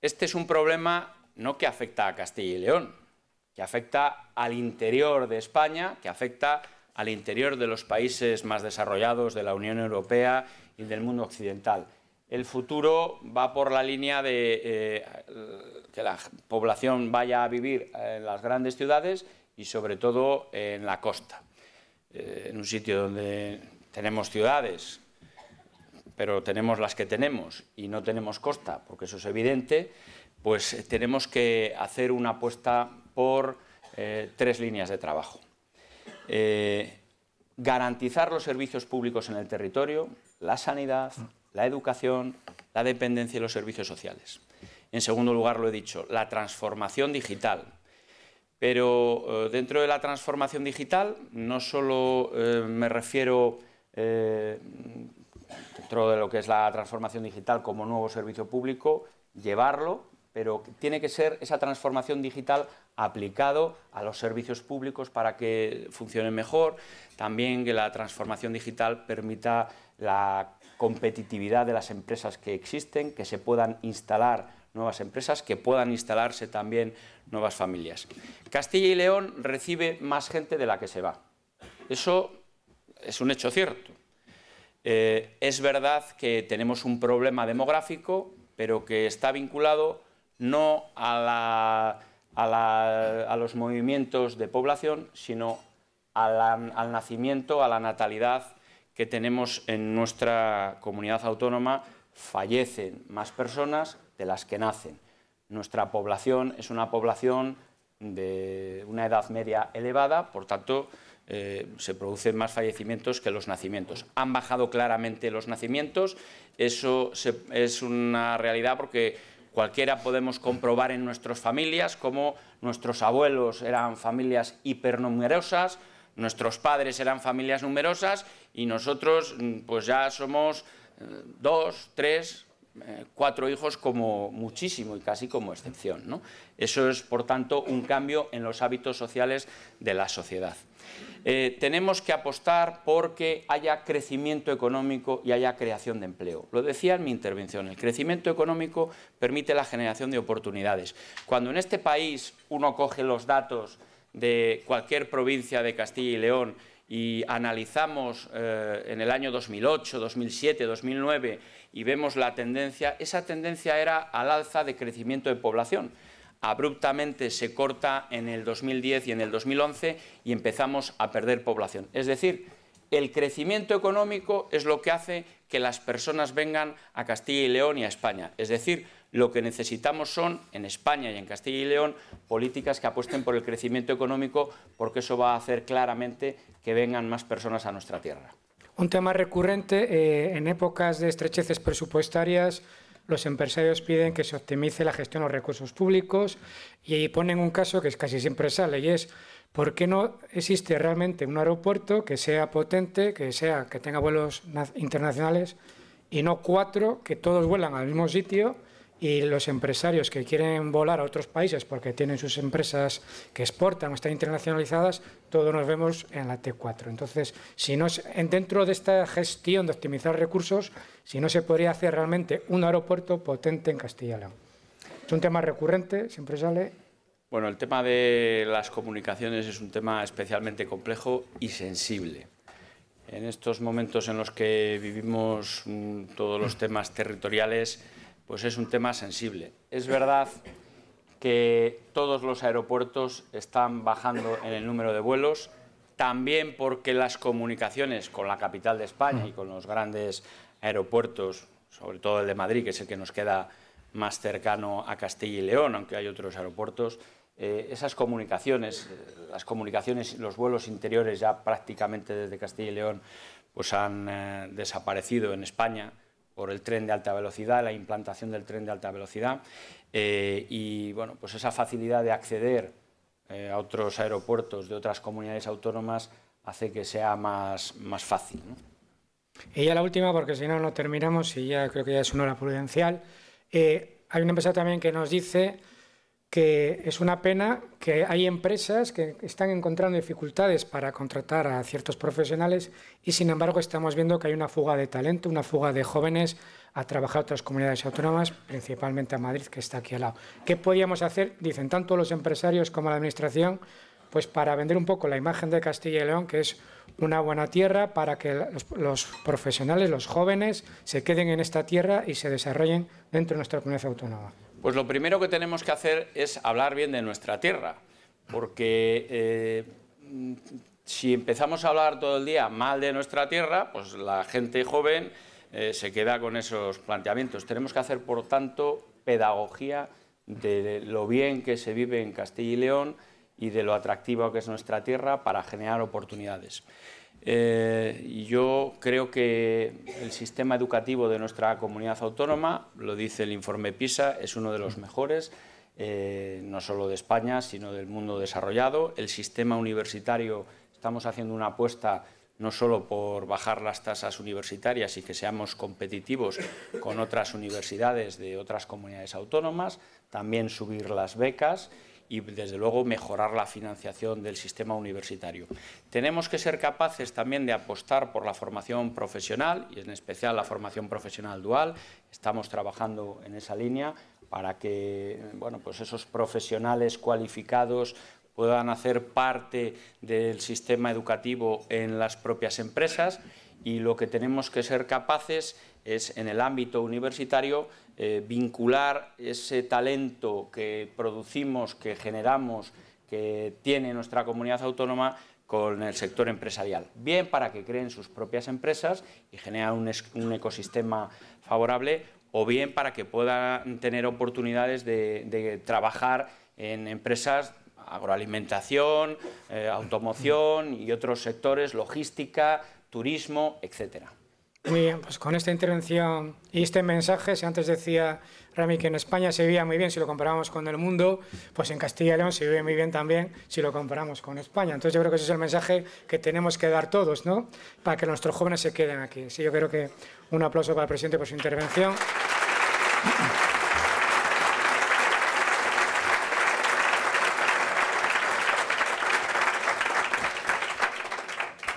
este es un problema no que afecta a Castilla y León, que afecta al interior de España, que afecta al interior de los países más desarrollados de la Unión Europea y del mundo occidental. El futuro va por la línea de eh, que la población vaya a vivir en las grandes ciudades y sobre todo en la costa, eh, en un sitio donde tenemos ciudades, pero tenemos las que tenemos y no tenemos costa, porque eso es evidente, pues tenemos que hacer una apuesta por eh, tres líneas de trabajo. Eh, garantizar los servicios públicos en el territorio, la sanidad, la educación, la dependencia y los servicios sociales. En segundo lugar, lo he dicho, la transformación digital. Pero eh, dentro de la transformación digital no solo me refiero dentro de lo que es la transformación digital como nuevo servicio público, llevarlo pero tiene que ser esa transformación digital aplicado a los servicios públicos para que funcione mejor, también que la transformación digital permita la competitividad de las empresas que existen, que se puedan instalar nuevas empresas, que puedan instalarse también nuevas familias. Castilla y León recibe más gente de la que se va. Eso es un hecho cierto. Eh, es verdad que tenemos un problema demográfico, pero que está vinculado no a, los movimientos de población, sino al nacimiento, a la natalidad que tenemos en nuestra comunidad autónoma. Fallecen más personas de las que nacen. Nuestra población es una población de una edad media elevada, por tanto, eh, se producen más fallecimientos que los nacimientos. Han bajado claramente los nacimientos, eso es una realidad porque Cualquiera podemos comprobar en nuestras familias cómo nuestros abuelos eran familias hipernumerosas, nuestros padres eran familias numerosas y nosotros mm, pues ya somos eh, dos, tres, eh, cuatro hijos como muchísimo y casi como excepción. Eso es, por tanto, un cambio en los hábitos sociales de la sociedad. Eh, tenemos que apostar porque haya crecimiento económico y haya creación de empleo. Lo decía en mi intervención, el crecimiento económico permite la generación de oportunidades. Cuando en este país uno coge los datos de cualquier provincia de Castilla y León y analizamos eh, en el año 2008, 2007, 2009 y vemos la tendencia, esa tendencia era al alza de crecimiento de población abruptamente se corta en el 2010 y en el 2011 y empezamos a perder población. Es decir, el crecimiento económico es lo que hace que las personas vengan a Castilla y León y a España. Es decir, lo que necesitamos son, en España y en Castilla y León, políticas que apuesten por el crecimiento económico, porque eso va a hacer claramente que vengan más personas a nuestra tierra. Un tema recurrente eh, en épocas de estrecheces presupuestarias los empresarios piden que se optimice la gestión de los recursos públicos y ahí ponen un caso que casi siempre sale y es ¿por qué no existe realmente un aeropuerto que sea potente, que sea que tenga vuelos internacionales y no cuatro que todos vuelan al mismo sitio? y los empresarios que quieren volar a otros países porque tienen sus empresas que exportan o están internacionalizadas, todos nos vemos en la T4. Entonces, si no en dentro de esta gestión de optimizar recursos, si no se podría hacer realmente un aeropuerto potente en Castilla y León. Es un tema recurrente, siempre sale. Bueno, el tema de las comunicaciones es un tema especialmente complejo y sensible. En estos momentos en los que vivimos mm, todos los temas territoriales, pues es un tema sensible. Es verdad que todos los aeropuertos están bajando en el número de vuelos, también porque las comunicaciones con la capital de España y con los grandes aeropuertos, sobre todo el de Madrid, que es el que nos queda más cercano a Castilla y León, aunque hay otros aeropuertos, eh, esas comunicaciones, eh, las comunicaciones, los vuelos interiores ya prácticamente desde Castilla y León, pues han eh, desaparecido en España por el tren de alta velocidad, la implantación del tren de alta velocidad eh, y bueno, pues esa facilidad de acceder eh, a otros aeropuertos de otras comunidades autónomas hace que sea más, fácil. Y ya la última, porque si no, no terminamos y ya creo que ya es una hora prudencial. Eh, hay una empresa también que nos dice que es una pena que hay empresas que están encontrando dificultades para contratar a ciertos profesionales y sin embargo estamos viendo que hay una fuga de talento, una fuga de jóvenes a trabajar a otras comunidades autónomas, principalmente a Madrid, que está aquí al lado. ¿Qué podíamos hacer, dicen tanto los empresarios como la Administración, pues para vender un poco la imagen de Castilla y León, que es una buena tierra, para que los profesionales, los jóvenes, se queden en esta tierra y se desarrollen dentro de nuestra comunidad autónoma? Pues lo primero que tenemos que hacer es hablar bien de nuestra tierra, porque eh, si empezamos a hablar todo el día mal de nuestra tierra, pues la gente joven eh, se queda con esos planteamientos. Tenemos que hacer, por tanto, pedagogía de lo bien que se vive en Castilla y León y de lo atractivo que es nuestra tierra para generar oportunidades. Eh, yo creo que el sistema educativo de nuestra comunidad autónoma, lo dice el informe PISA, es uno de los mejores, eh, no solo de España, sino del mundo desarrollado. El sistema universitario, estamos haciendo una apuesta no solo por bajar las tasas universitarias y que seamos competitivos con otras universidades de otras comunidades autónomas, también subir las becas y, desde luego, mejorar la financiación del sistema universitario. Tenemos que ser capaces también de apostar por la formación profesional, y en especial la formación profesional dual. Estamos trabajando en esa línea para que bueno, pues esos profesionales cualificados puedan hacer parte del sistema educativo en las propias empresas y lo que tenemos que ser capaces es, en el ámbito universitario, eh, vincular ese talento que producimos, que generamos, que tiene nuestra comunidad autónoma con el sector empresarial. Bien para que creen sus propias empresas y generen un, ecosistema favorable o bien para que puedan tener oportunidades de, trabajar en empresas agroalimentación, eh, automoción y otros sectores, logística, turismo, etcétera. Muy bien, pues con esta intervención y este mensaje, si antes decía Rami que en España se vivía muy bien si lo comparábamos con el mundo, pues en Castilla y León se vive muy bien también si lo comparamos con España. Entonces yo creo que ese es el mensaje que tenemos que dar todos, ¿no? Para que nuestros jóvenes se queden aquí. Sí, yo creo que un aplauso para el presidente por su intervención.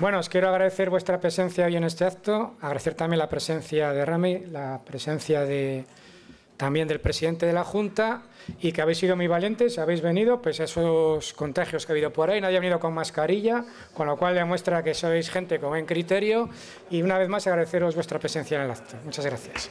Bueno, os quiero agradecer vuestra presencia hoy en este acto, agradecer también la presencia de Rami, la presencia de, también del presidente de la Junta y que habéis sido muy valientes, habéis venido pese a esos contagios que ha habido por ahí, nadie ha venido con mascarilla, con lo cual demuestra que sois gente con buen criterio y una vez más agradeceros vuestra presencia en el acto. Muchas gracias.